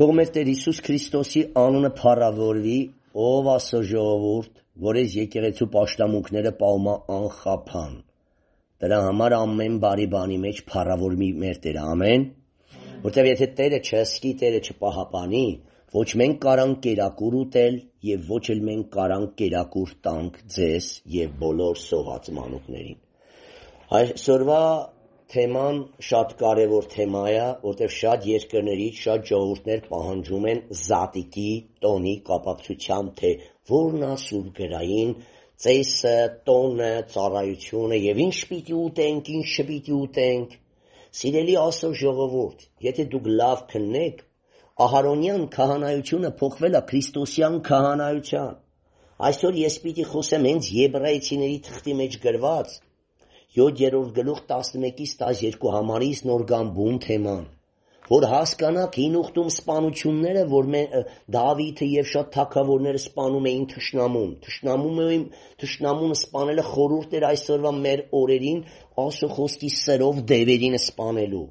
Թող մեր Տեր Հիսուս Քրիստոսի անունը փառավորվի, ով ասո ժողովուրդ, որ այս եկեղեցու աշտամունքները պալմա անխափան։ Դրա համար ամեն բարի բանի մեջ փառավորմի մեր Տերը, ամեն։ Որտեւ եթե Տերը չսկի, Տերը չպահապանի, ոչ մենք կարանք կերակուր ուտել եւ ոչ էլ մենք կարանք կերակուր տանք ձեզ եւ բոլոր սողաց մանուկներին։ Այսօրվա թեման շատ կարևոր թեմա է, որտեղ շատ երկրներից շատ ժողովուրդներ պահանջում են զատիկի տոնի կապակցությամբ, թե որն է սուր գրային ծեսը, տոնը, ծառայությունը եւ ինչ պիտի ուտենք, ինչ չպիտի ուտենք։ Սիրելի աստծո ժողովուրդ, եթե դուք լավ քննեք, Ահարոնյան քահանայությունը փոխվել է քրիստոսյան քահանայության։ Այսօր ես պիտի խոսեմ հենց եբրայեցիների թղթի մեջ գրված 7-րդ գլուխ 11-ից 12 համարից նոր կան բուն թեման որ հասկանաք հին ուխտում սպանությունները, որ մե Դավիթը եւ շատ թակավորները սպանում էին թշնամուն, թշնամում էին, թշնամուն սպանելը խորուրդ էր այսօրվա մեր օրերին ասոխոստի սերով դևերին սպանելու։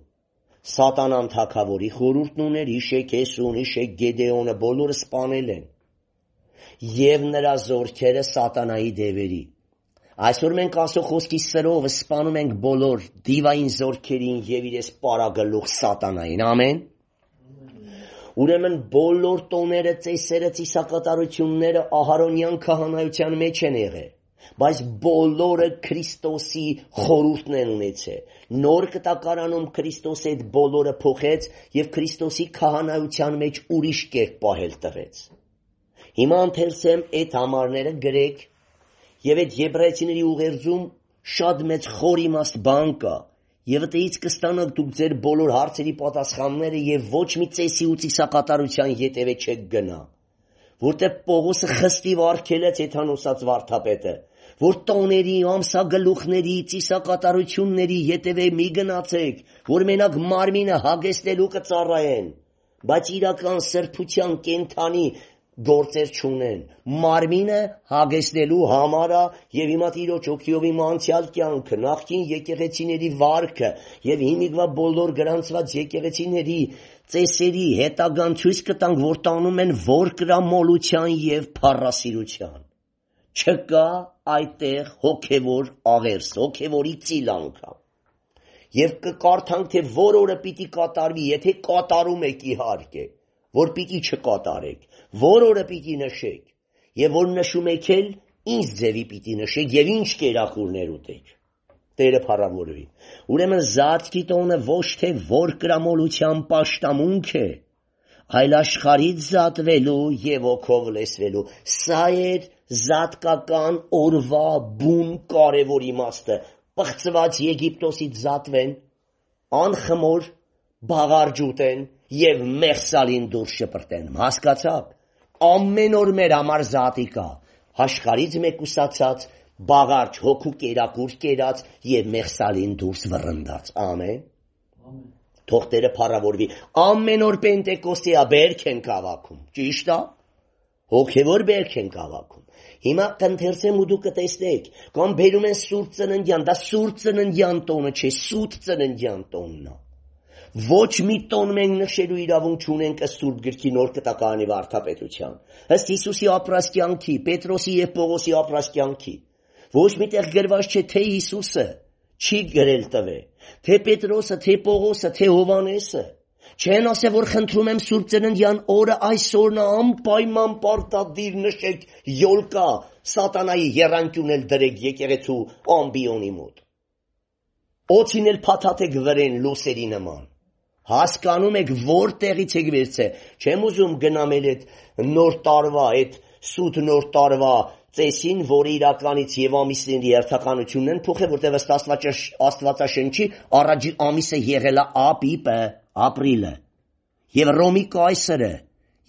Սատանան թակավորի խորուրդն ուներ Հիշեք Հեսուն, Հիշեք Գեդեոնը, բոլորը սպանել են։ Եվ նրա զորքերը սատանայի դևերի Այսօր մենք Աստծո խոսքի սրով սպանում ենք բոլոր դիվային զորքերին եւ իրենց պարագլուխ սատանային։ Ամեն։ Ուրեմն բոլոր տոները, ծեսերը, ծիսակատարությունները Ահարոնյան քահանայության մեջ են եղել բայց բոլորը Քրիստոսի խորհուրդն են ունեցել։ Նոր կտակարանում Քրիստոսը այդ բոլորը փոխեց եւ Քրիստոսի քահանայության մեջ ուրիշ կերպ պահել տվեց։ Հիմա ընթերցեմ այդ համարները գրեք Եվ այդ եբրայեցիների ուղերձում շատ մեծ խոր իմաստ բան կա, եւ այդից կստանաք դուք ձեր բոլոր հարցերի պատասխանները եւ ոչ մի ծեսի ու ծիսակատարության ետևը չեք գնա, որտեղ Պողոսը խստիվ արգելեց Եթանոսած վարդապետը, որ տոների, ամսագլուխների, ծիսակատարությունների ետևը մի գնացեք, որ մենակ մարմինը հագեցնելու կծառայեն, բայց իրական սրբության կենթանի գործեր չունեն։ Մարմինը հագեցնելու համար է եւ հիմա Տիրոջ օքիով իմ անցյալ կյանքը, նախքին եկեղեցիների վարկը եւ հիմիկվա բոլոր գրանցված եկեղեցիների ծեսերի հետագան ցույց կտանք, որ տանում են որ կրամոլության եւ փառասիրության։ Չկա այդտեղ հոգևոր աղերս, հոգևորի ծիլ անգամ։ Եվ կկարդանք, թե որ օրը պիտի կատարվի, եթե կատարում եք իհարկե, որ պիտի չկատարեք որ օրը պիտի նշեք, եւ որ նշում եք էլ ինչ ձևի պիտի նշեք եւ ինչ կերակուրներ ուտեք։ Տերը փառավորվի։ Ուրեմն զարթքի տոնը ոչ թե որ կրամոլության աշտամունք է, այլ աշխարից զատվելու եւ օքով լեսվելու։ Սա է զատկական օրվա բուն կարևոր իմաստը։ Պղծված Եգիպտոսից զատվեն, անխմոր բաղարջ ուտեն եւ մեղսալին դուրս շպրտեն։ Հասկացա՞ք ամեն օր մեր համար զատի կա, հաշխարից մեկուսացած, բաղարջ հոգու կերակուր կերած եւ մեղսալին դուրս վռնդած։ Ամեն։ Ամեն։ Թող Տերը փառավորվի։ Ամեն օր Պենտեկոստեա բերք են կավակում։ Ճիշտ է։ Հոգևոր բերք են կավակում։ Հիմա կընթերցեմ ու դու կտեսնեք, կամ բերում են Սուրբ Ծննդյան, դա Սուրբ Ծննդյան տոնը չէ, Սուտ Ծննդյան տոնն է ոչ մի տոն մենք նշելու իրավունք չունենք ըստ Սուրբ գրքի նոր կտակարանի վարդապետության։ Ըստ Հիսուսի ապրած կյանքի, Պետրոսի եւ Պողոսի ապրած կյանքի։ Ոչ միտեղ գրված չէ թե Հիսուսը չի գրել տվե, թե Պետրոսը, թե Պողոսը, թե Հովանեսը չեն ասել որ խնդրում եմ Սուրբ ծննդյան օրը այսօրն անպայման պարտադիր նշեք յոլկա սատանայի երանկյունել դրեք եկեղեցու ամբիոնի մոտ օցին էլ փաթաթեք վրեն լուսերի նման Հասկանում եք որտեղից եք վերցե։ Չեմ ուզում գնամ էլ այդ նոր տարվա, այդ սուտ նոր տարվա ծեսին, որը իրականից եւ ամիսների հերթականությունն են փոխել, որտեվ ըստ Աստվածաշնչի առաջի ամիսը եղել է ապիպը, ապրիլը։ Եվ Ռոմի կայսրը,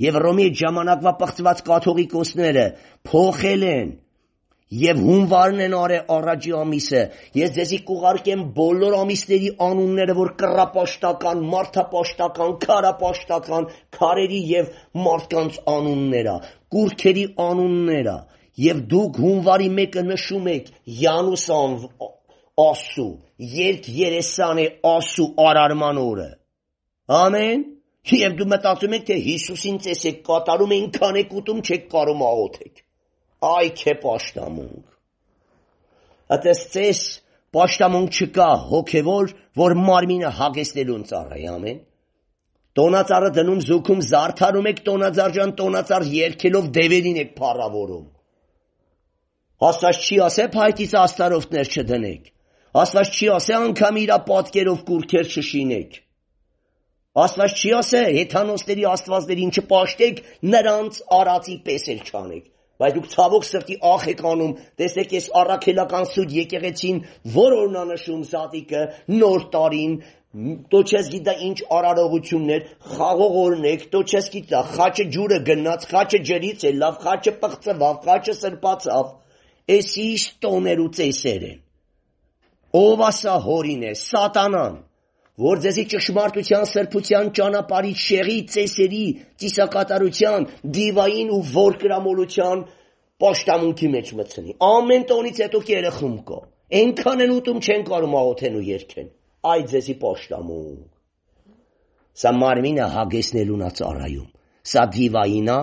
եւ Ռոմի ժամանակվա պղծված կաթողիկոսները փոխել են Եվ հունվարն են արել առաջի ամիսը։ Ես ձեզի կուղարկեմ բոլոր ամիսների անունները, որ կռապաշտական, մարդապաշտական, քարապաշտական, քարերի եւ մարդկանց անունները, կուրքերի անունները։ Եվ դուք հունվարի 1-ը նշում եք Յանուս Ասու, երկ երեսան է Ասու արարման օրը։ Ամեն։ Եվ դու մտածում եք, թե Հիսուսին ծեսեք, կատարում են քանեք ուտում չեք կարող աղոթեք այ քե աշտամունք ըտես ցես աշտամունք չկա հոգևոր որ մարմինը հագեցնելուն ծառայ ամեն տոնածառը դնում զուգում զարթարում եք տոնածարժան տոնածար երկելով դևերին եք փառավորում աստված չի ասե փայտից աստարովներ չդնեք աստված չի ասե անգամ իր պատկերով կուրքեր չշինեք Աստված չի ասե, հեթանոսների աստվածներին չպաշտեք, նրանց արածի պես էլ չանեք։ Բայց դուք ցավոք սրտի ախ եք անում, տեսեք այս առաքելական սուտ եկեղեցին, որ օրն անշում սատիկը նոր տարին, դու չես գիտա ինչ արարողություններ, խաղող օրնեք, դու չես գիտա, խաչը ջուրը գնաց, խաչը ջրից է, լավ խաչը պղծվավ, խաչը սրբացավ։ Էսի ստոներուց էսեր են։ Ով ասա հորին է, սատանան որ ձեզի ճշմարտության սրբության ճանապարհի շեղի ծեսերի ծիսակատարության դիվային ու ворկրամոլության աշտամունքի մեջ մցնի։ Ամեն տոնից հետո կերխում կա։ Էնքան են ուտում չեն կարող աղոթեն ու երգեն։ Այ ձեզի աշտամունք։ Սա մարմինը հագեցնելուն է ծառայում։ Սա դիվայինա,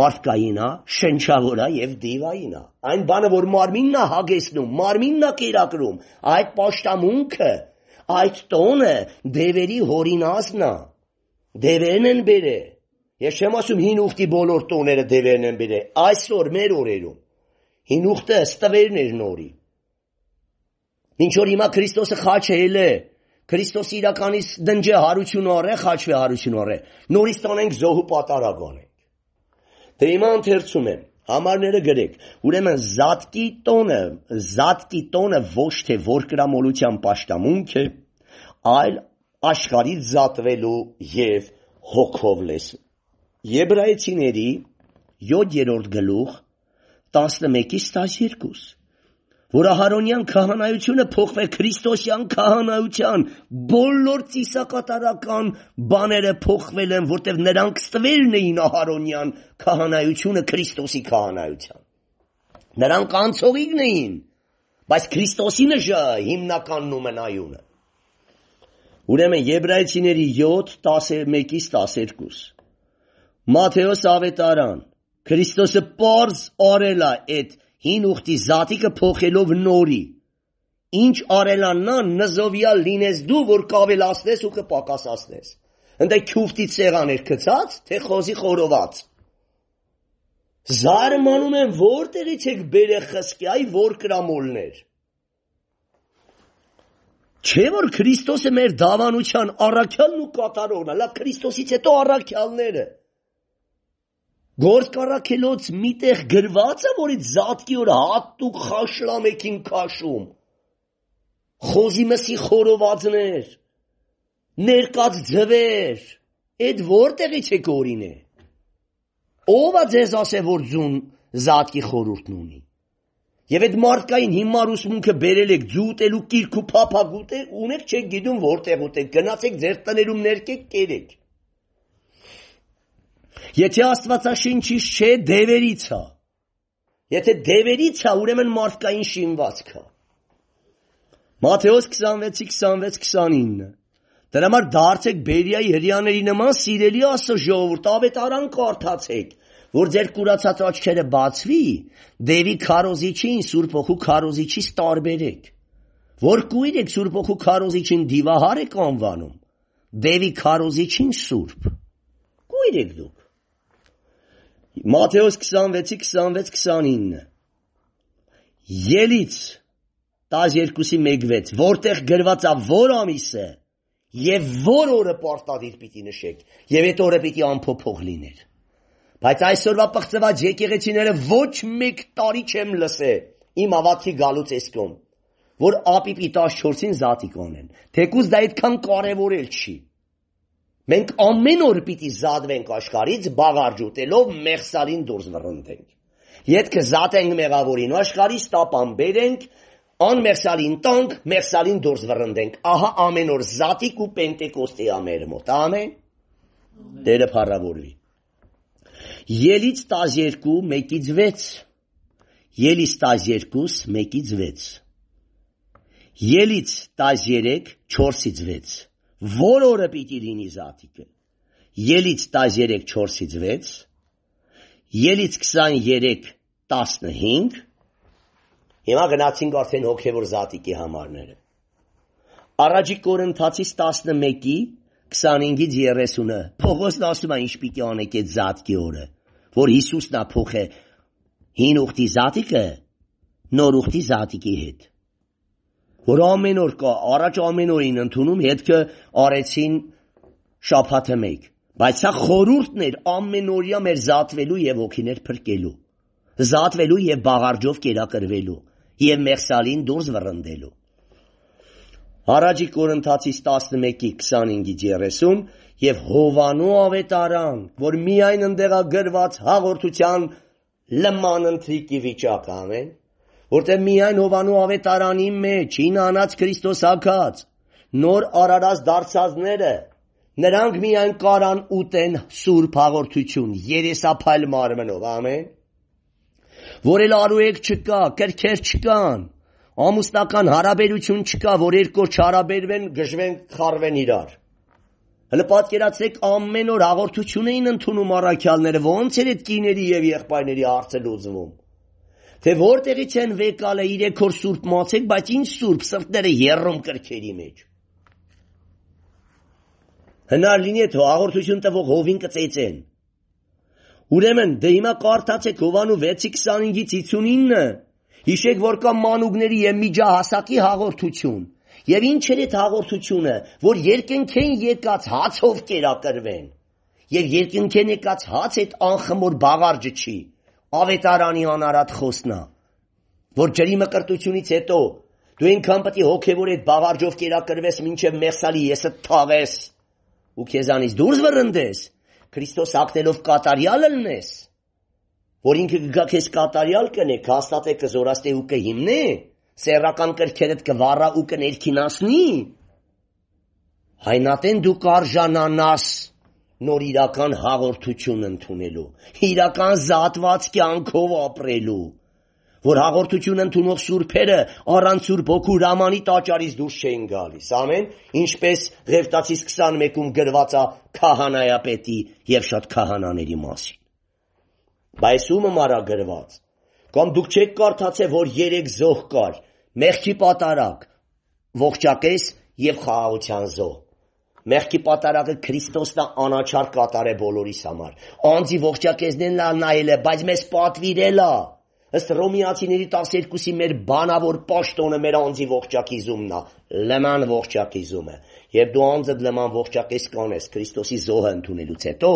մարդկայինա, շնչավորա եւ դիվայինա։ Այն բանը, որ մարմինն է հագեցնում, մարմինն է կերակրում, այդ աշտամունքը այդ տոնը դևերի հորինասն է։ Դևերն են բերե։ Ես չեմ ասում հին ուխտի բոլոր տոները դևերն են բերե։ Այսօր մեր օրերում հին ուխտը ստվերն էր նորի։ Ինչ որ հիմա Քրիստոսը խաչել է, Քրիստոսը իրականից դնջե հարություն օրը, խաչվե հարություն օրը։ Նորից տանենք զոհու պատարագ անենք։ Դե հիմա ընթերցում եմ համարները գրեք։ Ուրեմն զատկի տոնը, զատկի տոնը ոչ թե որ գրամոլության աշտամունք է, այլ աշխարից զատվելու եւ հոգով լես։ Եբրայեցիների 7-րդ գլուխ 11-ից 12 որ Ահարոնյան քահանայությունը փոխվեր քրիստոսյան քահանայության, բոլոր ծիսակատարական բաները փոխվել են, որտեղ նրանք ստվերն էին Ահարոնյան քահանայությունը Քրիստոսի քահանայության։ Նրանք անցողիկն էին, բայց Քրիստոսի նժը հիմնականն ու մնայունը։ Ուրեմն եբրայեցիների յոթ տասմեկից տասներկուս։ Մատթեոս ավետարան, Քրիստոսը պարզ արել ա էդ հին ուխտի զատիկը փոխելով նորի։ Ինչ արելան նա նզովյալ լինես դու, որ կավելացնես ու կպակասացնես։ Ընդ քյուֆտից սեղաներ գցած, թե խոզի խորոված։ Զարմանում եմ, որտեղից եք բերել Խսկիայի որ կրամոլներ։ որ Չէ՞ որ Քրիստոսը մեր դավանության առաքյալն ու կատարողն է, լավ Քրիստոսից հետո առաքյալները։ Գործ կարակելոց միտեղ գրված է, որից զատկի օր հատուկ խաշլամեքին քաշում։ Խոզի մսի խորովածներ, ներկած ձվեր, այդ որտեղից է կորին է։ Ո՞վ է ձեզ ասել, որ ձուն զատկի խորուրդն ունի։ Եվ այդ մարդկային հիմար ուսմունքը բերել եք ձու ուտելու կիրք ու փափագուտ ունեք չեք գիտում որտեղ ուտեք, գնացեք ձեր տներում ներկեք կերեք։ Եթե Աստվածաշնչից չէ, դևերից է։ Եթե դևերից է, ուրեմն մարդկային շինվածք է։ Մատթեոս 26:26-29 Դրա համար դարձեք Բերիայի հрьяաների նման սիրելի Աստծո ժողովուրդ, ավետարան կարդացեք, որ ձեր կուրացած աչքերը բացվի, դևի քարոզիչին Սուրբ Օխու քարոզիչից տարբերեք։ Որ կույր եք Սուրբ Օխու քարոզիչին դիվահար եք անվանում, դևի քարոզիչին Սուրբ։ Կույր եք դուք։ Մատթեոս 26-ի 26-29 Ելից 12-ի 1-6, որտեղ գրված է որ ամիս է, եւ որ օրը պարտադիր պիտի նշեք, եւ այդ օրը պիտի անփոփոխ լիներ։ Բայց այսօրվա պղծված եկեղեցիները ոչ մեկ տարի չեմ լսե իմ ավացի գալուց այս կողմ, որ ապիպի 14-ին զատիկ անեն։ Թեկուզ դա այդքան կարևոր էլ չի։ Մենք ամեն օր պիտի զատվենք աշխարից բաղարջ ուտելով մեղսալին դուրս վռնդենք։ Յետքը զատենք մեղավորին աշխարից տապան բերենք, անմեղսալին տանք, մեղսալին դուրս վռնդենք։ Ահա ամեն օր զատիկ ու պենտեկոստի ամեր մոտ։ Ամեն։ Դերը փառավորվի։ Ելից 12 մեկից 6 Ելից 12 մեկից 6 Ելից 13 չորսից 6 Որ օրը պիտի լինի զատիկը։ Ելից 13 չորսից 6 Ելից 23 15 Հիմա գնացինք արդեն հոգևոր զատիկի համարները։ Առաջի կորընթացից 11-ի 25-ից 30-ը Փողոսն ասում է ինչ պիտի անեք այդ զատկի օրը որ Հիսուսն ա փոխե հին ուխտի զատիկը նոր ուխտի զատիկի հետ, որ ամեն օր կա, առաջ ամեն օրին ընդունում, հետքը արեցին շաբաթը մեկ, բայց սա խորուրդն էր ամենօրյա մեր զատվելու եւ ոգիներ փրկելու, զատվելու եւ բաղարջով կերակրվելու եւ մեղսալին դուրս վռնդելու։ Առաջի Կորինթացիս 11-ի 25-ից 30 եւ Հովանու ավետ արան, որ միայն ընդեղագրված հաղորդության լման ընթրիկի վիճակ ամեն, որտեղ միայն Հովանու ավետ արանի մեջ ինանած Քրիստոս ակած նոր արարած դարսազները նրանք միայն կարան ուտեն սուրբ հաղորդություն երեսափայլ մարմնով ամեն որը լարուեք չկա կրքեր չկան ամուսնական հարաբերություն չկա որ երկու չհարաբերվեն գժվեն խարվեն իրար Հլը պատկերացեք ամեն օր հաղորդություն էին ընդունում առաքյալները, ոնց էր այդ կիների եւ եղբայրների հարցը լուծվում։ Թե որտեղի չեն վեկալ է իրեքոր սուրբ մացեք, բայց ինչ սուրբ սրտները երրում կրքերի մեջ։ Հնար լինի թե հաղորդություն տվող հովին կծեծեն։ Ուրեմն դե հիմա կարդացեք Հովանու 6:25-ից 59-ը։ Հիշեք, որ կա մանուկների եւ միջահասակի հաղորդություն։ Եվ ինչ էր այդ հաղորդությունը, որ երկնքեն եկած հացով կերակրվեն։ Եվ երկնքեն եկած հաց այդ անխմոր բավարջը չի, ավետարանի անարատ խոսնա, որ ջրի մկրտությունից հետո դու ինքան պետք է հոգևոր այդ բավարջով կերակրվես մինչև մեղսալի եսը թաղես ու քեզանից դուրս վրընդես, Քրիստոս ակնելով կատարյալ լնես, որ ինքը գա քեզ կատարյալ կնե, հաստատե կզորաստե ու կհիմնե, կը սերական կրքերդ կվառա ու կներքինացնի, հայնատեն դու կարժանանաս նոր իրական հաղորդություն ընդունելու, իրական զատված կյանքով ապրելու, որ հաղորդություն ընդունող սուրբերը առանց սուրբ ոգու Ռամանի տաճարից դուրս չէին գալիս։ Ամեն, ինչպես Ղևտացիս 21-ում գրված է քահանայապետի եւ շատ քահանաների մասին։ Բայց ում մարա գրված կամ դուք չեք կարդացե, որ երեք զոհ կար, մեղքի պատարակ, ողջակես և խաղաղության զոհ։ Մեղքի պատարակը Քրիստոսն է անաչար կատար է բոլորիս համար։ Անձի ողջակեզներն է նայել է, բայց մեզ պատվիրել է։ Ըստ Ռոմիացիների 12-ի մեր բանավոր պաշտոնը մեր անձի ողջակիզումն է, լման ողջակիզումը։ Երբ դու անձդ լման ողջակես կանես Քրիստոսի զոհը ընդունելուց հետո,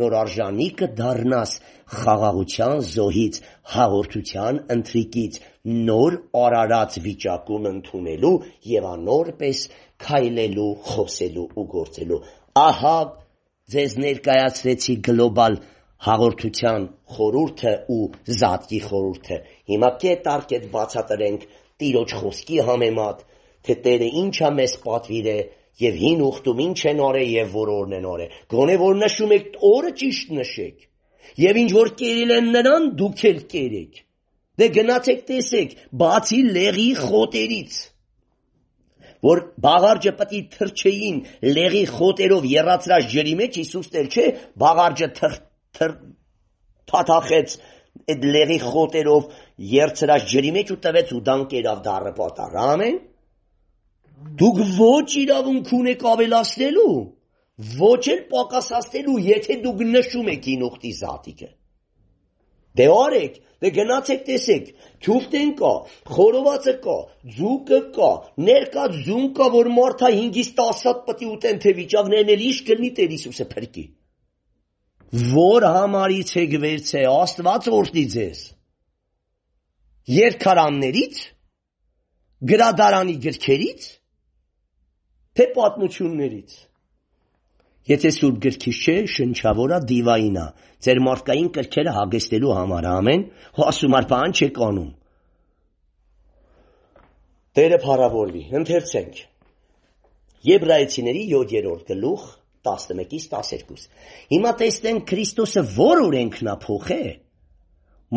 նոր արժանիկը դառնաս խաղաղության զոհից, հաղորդության ընթրիկից, նոր արարած վիճակում ընդունելու եւ անոր պես քայլելու, խոսելու ու գործելու։ Ահա ձեզ ներկայացրեցի գլոբալ հաղորդության խորուրդը ու զատկի խորուրդը։ Հիմա կետ արկետ բացատրենք Տիրոջ խոսքի համեմատ, թե Տերը ինչա մեզ պատվիրե Եվ հին ուխտում ինչ են օրը եւ որ օրն են օրը։ Գոնե որ նշում եք օրը ճիշտ նշեք։ Եվ ինչ որ կերել են նրան, դուք էլ կերեք։ Դե գնացեք տեսեք, բացի լեղի խոտերից, որ բաղարջը պիտի թրչեին լեղի խոտերով երածրած ջրի մեջ, Հիսուսն էլ չէ, բաղարջը թր թր թաթախեց այդ լեղի խոտերով երծրած ջրի մեջ ու տվեց ու դան կերավ դառը պատառ։ Ամեն։ Դուք ոչ իրավունք ունեք ավելացնելու, ոչ էլ պակասացնելու, եթե դուք նշում եք ինուխտի զատիկը։ Դե արեք, դե գնացեք տեսեք, թուղթեն կա, խորովածը կա, ձուկը կա, ներկա ձուն կա, որ մարդա 5-ից 10 հատ պիտի ուտեն թե վիճակներն էլ իշ գնի Տեր Հիսուսը փրկի։ Որ համարից եք վերցե, Աստված օրհնի ձեզ։ Երկարաններից, գրադարանի գրքերից, թե պատմություններից։ Եթե Սուրբ գրքի չէ, շնչավորա դիվայինա, ձեր մարդկային կրքերը հագեստելու համար, ամեն, հո ասում արփան չեք անում։ Տերը փառավորվի, ընթերցենք։ Եբրայեցիների 7-րդ գլուխ 11-ից 12։ Հիմա տեսնենք Քրիստոսը ո՞ր օրենքն է փոխել։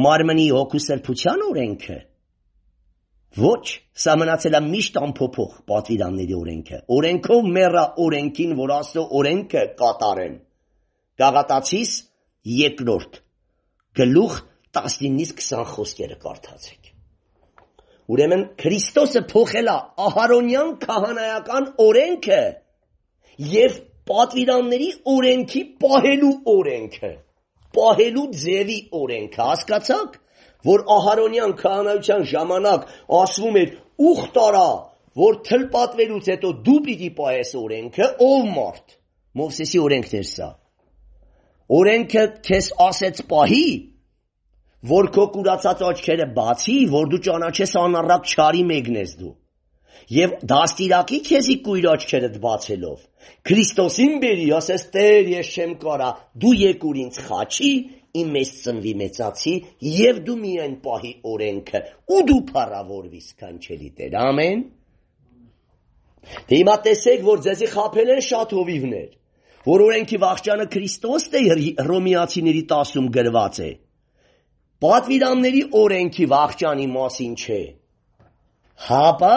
Մարմնի հոգու սրբության օրենքը։ որ Ոչ, սա մնացել է միշտ անփոփոխ պատվիրանների օրենքը։ Օրենքով մեռա օրենքին, որ Աստծո օրենքը կատարեմ։ Գաղատացիս երկրորդ գլուխ 19-ից 20 խոսքերը կարդացեք։ Ուրեմն Քրիստոսը փոխել է Ահարոնյան քահանայական օրենքը եւ պատվիրանների օրենքի պահելու օրենքը, պահելու ձևի օրենքը, հասկացա՞ք որ Ահարոնյան քահանայության ժամանակ ասվում էր՝ «Ուխ տարա, որ թլպատվելուց հետո դու պիտի պահես օրենքը, ով մարդ»։ Մովսեսի օրենքն էր սա։ Օրենքը քեզ ասեց պահի, որ քո կուրացած աչքերը բացի, որ դու ճանաչես անառակ չարի մեկն ես դու։ Եվ դաստիրակի քեզի կույր աչքերդ բացելով Քրիստոսին բերի, ասես Տեր, ես չեմ կարա, դու եկուր ինձ խաչի իմ մեջ ծնվի մեծացի եւ դու միայն պահի օրենքը ու դու փառավորվիս քանչելի Տեր ամեն Դե հիմա տեսեք որ ձեզի խափել են շատ հովիվներ որ օրենքի վաղճանը Քրիստոսն է Հռոմեացիների 10-ում գրված է Պատվիրանների օրենքի վաղճանի մասին չէ Հապա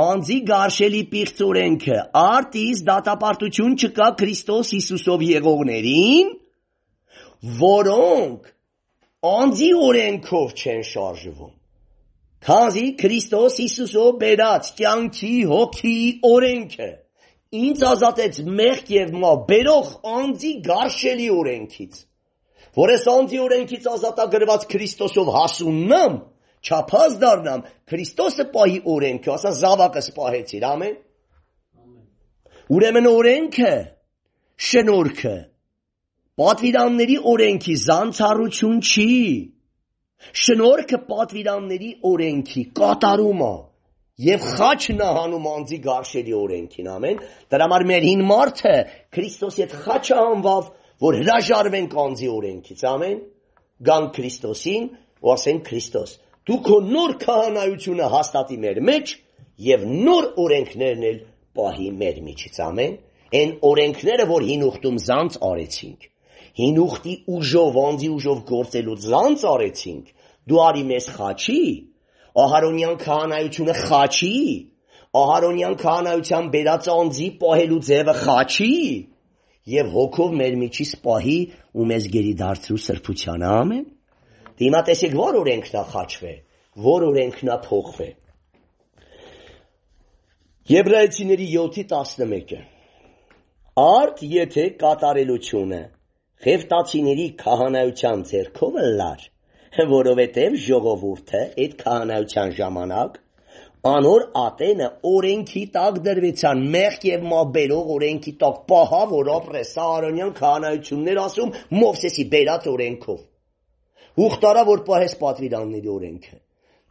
Անձի գարշելի պիղծ օրենքը արտիզ դատապարտություն չկա Քրիստոս Հիսուսով եղողներին որոնք անձի օրենքով չեն շարժվում քանզի Քրիստոս Հիսուսով բերած կյանքի հոգի օրենքը ինձ ազատեց մեղք եւ մա բերող անձի գարշելի օրենքից որ ես անձի օրենքից ազատագրված Քրիստոսով հասուննամ չափած դառնամ Քրիստոսը պահի օրենքը ասա զավակս պահեցիր ամեն Ուրեմն օրենքը շնորհքը Պատվիրանների օրենքի զանցառություն չի։ Շնորհքը պատվիրանների օրենքի կատարումը եւ խաչն է հանում անձի գարշերի օրենքին, ամեն։ Դրա համար մեր հին մարդը Քրիստոսի այդ խաչը անվավ, որ հրաժարվենք անձի օրենքից, ամեն։ Գան Քրիստոսին ու ասեն Քրիստոս, դու քո նոր քահանայությունը հաստատի մեր մեջ եւ նոր օրենքներն էլ պահի մեր միջից, ամեն։ Այն օրենքները, որ հին ուխտում զանց արեցինք հին ուխտի ուժով, անձի ուժով գործելու ցանց արեցինք, դու արի մեզ խաչի, Ահարոնյան քահանայությունը խաչի, Ահարոնյան քահանայության բերած անձի պահելու ձևը խաչի, եւ հոգով մեր միջի սպահի ու մեզ գերի դարձու սրբության ամեն։ Դիմա տեսեք որ օրենքն է խաչվե, որ օրենքն է փոխվե։ Եբրայեցիների 7-ի 11-ը Արդ եթե կատարելությունը խևտացիների քահանայության ձեռքով լար, որովհետև ժողովուրդը այդ քահանայության ժամանակ անոր ատենը օրենքի տակ դրվեցան մեղք եւ մաբերող օրենքի տակ պահա որ ապրես Սարոնյան քահանայություններ ասում Մովսեսի բերած օրենքով ուխտարա որ պահես պատվիրանների օրենքը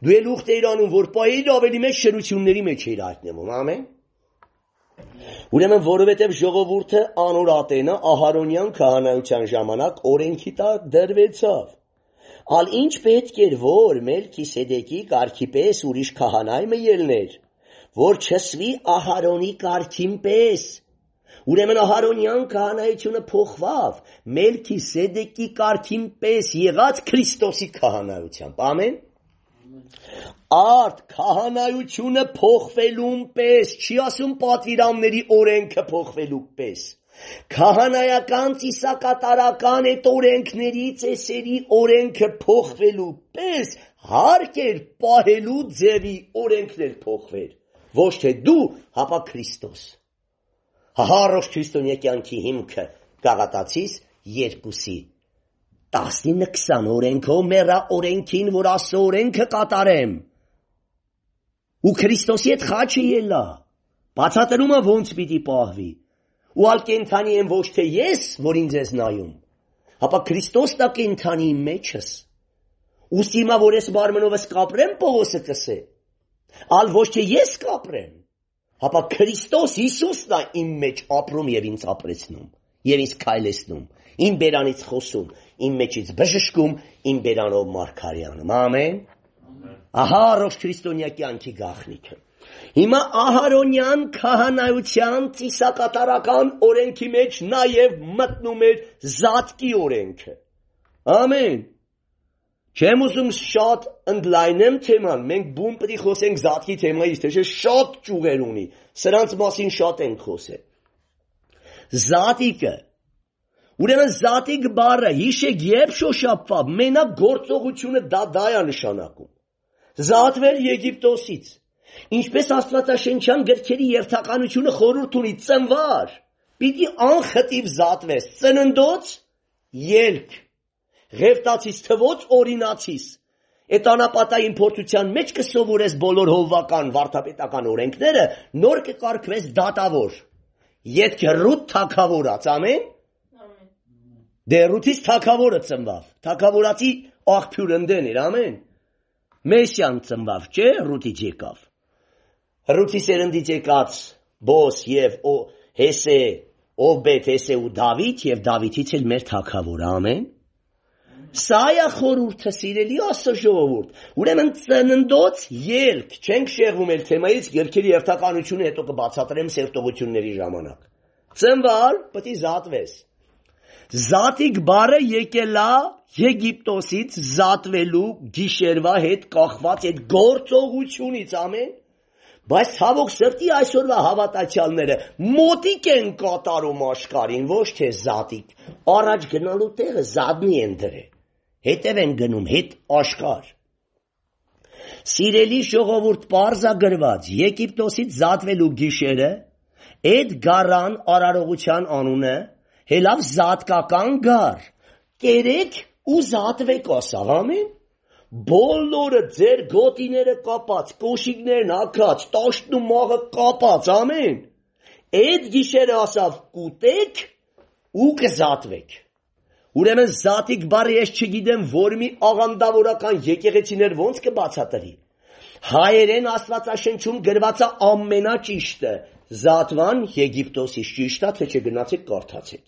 դու ել ուխտ էիր անում որ պահի ավելի մեծ շրությունների մեջ էիր արտնվում ամեն Ուրեմն, որովհետև ժողովուրդը անոր Ատենը Ահարոնյան քահանայության ժամանակ օրենքի տակ դրվեցավ, ալ ինչ պետք էր որ Մելքիսեդեկի կարգի պես ուրիշ քահանայ մը ելներ, որ չսվի Ահարոնի կարգին պես։ Ուրեմն Ահարոնյան քահանայությունը փոխվավ Մելքիսեդեկի կարգին պես եղած Քրիստոսի քահանայությամբ։ Ամեն։ Արդ քահանայությունը փոխվելուն պես, չի ասում պատվիրանների օրենքը փոխվելու պես։ Քահանայական ծիսակատարական այդ օրենքների ծեսերի օրենքը փոխվելու պես հարկ էր պահելու ձևի օրենքն էր փոխվեր։ Ոչ թե դու, հապա Քրիստոս։ Հա առողջ քրիստոնյա կյանքի հիմքը գաղատացիս երկուսի 19-20 օրենքով մեռա օրենքին, որ ասո օրենքը կատարեմ։ Ու Քրիստոսի հետ խաչը ելա։ Բացատրումը ոնց պիտի պահվի։ Ու ալ կենթանի եմ ոչ թե ես, որ ինձ ես նայում, ապա Քրիստոսն է կենթանի մեջս։ Ուս հիմա որ ես մարմնովս կապրեմ, Պողոսը կսե։ Ալ ոչ թե ես կապրեմ, ապա Քրիստոս Հիսուսն է իմ մեջ ապրում եւ ինձ ապրեցնում, եւ ինձ քայլեցնում, իմ բերանից խոսում, իմ մեջից բժշկում, իմ բերանով մարգարեանում։ Ամեն։ Ահա առողջ քրիստոնյա կյանքի գաղտնիքը։ Հիմա Ահարոնյան քահանայության ծիսակատարական օրենքի մեջ նաև մտնում էր զատկի օրենքը։ Ամեն։ Չեմ ուզում շատ ընդլայնեմ թեման, մենք բուն պետք է խոսենք զատկի թեմայից, թե չէ շատ ճյուղեր ունի։ Սրանց մասին շատ ենք խոսել։ Զատիկը Ուրեմն զատիկ բառը հիշեք երբ շոշափվա, մենակ գործողությունը դա դա է նշանակում զատվել Եգիպտոսից։ Ինչպես Աստվածաշնչյան գրքերի երթականությունը խորհուրդ ունի ծնվար, պիտի անխտիվ զատվես ծննդոց ելք ղերտացից թվոց օրինացից այդ անապատային փորձության մեջ կսովորես բոլոր հովվական վարդապետական օրենքները, նոր կկարգվես դատավոր։ Ետքը ռուտ թակավորած, ամեն։ Դե ռուտից թակավորը ծնվավ։ Թակավորացի աղբյուր ընդեն էր, ամեն։ Մեսյան ծնվավ, չէ՞, Ռութից եկավ։ Ռութի սերնդից եկած Բոս եւ Օ Հեսե, Օբեդ Հեսե ու Դավիթ եւ Դավիթից էլ մեր թագավորը, ամեն։ Սա է խորուրդը սիրելի աստծո ժողովուրդ։ Ուրեմն ծննդոց ելք չենք շեղվում էլ թեմայից երկերի երթականությունը հետո կբացատրեմ սերտողությունների ժամանակ։ Ծնվալ պետք է զատվես։ Զատիկ բարը եկելա Եգիպտոսից զատվելու գիշերվա հետ կախված այդ գործողությունից ամեն Բայց ցավոք սրտի այսօրվա հավատացյալները մոտիկ են կատարում աշխարհին, ոչ թե զատիկ։ Առաջ գնալու տեղը զատնի են դրել։ Հետև են գնում հետ աշխարհ։ Սիրելի ժողովուրդ Պարզա գրված Եգիպտոսից զատվելու գիշերը Էդ գարան արարողության անունը հելավ զատկական գար։ Կերեք ու զատվեք ասավ, ամեն։ Բոլորը ձեր գոտիները կապած, կոշիկներն ակած, տաշտն ու մաղը կապած, ամեն։ Այդ գիշերը ասավ՝ կուտեք ու կզատվեք։ Ուրեմն զատիկ բարի ես չգիտեմ, որ մի աղանդավորական եկեղեցիներ ոնց կբացատրի։ Հայերեն Աստվածաշնչում գրված է ամենաճիշտը՝ զատվան Եգիպտոսի ճիշտա, թե չգնացեք կարդացեք։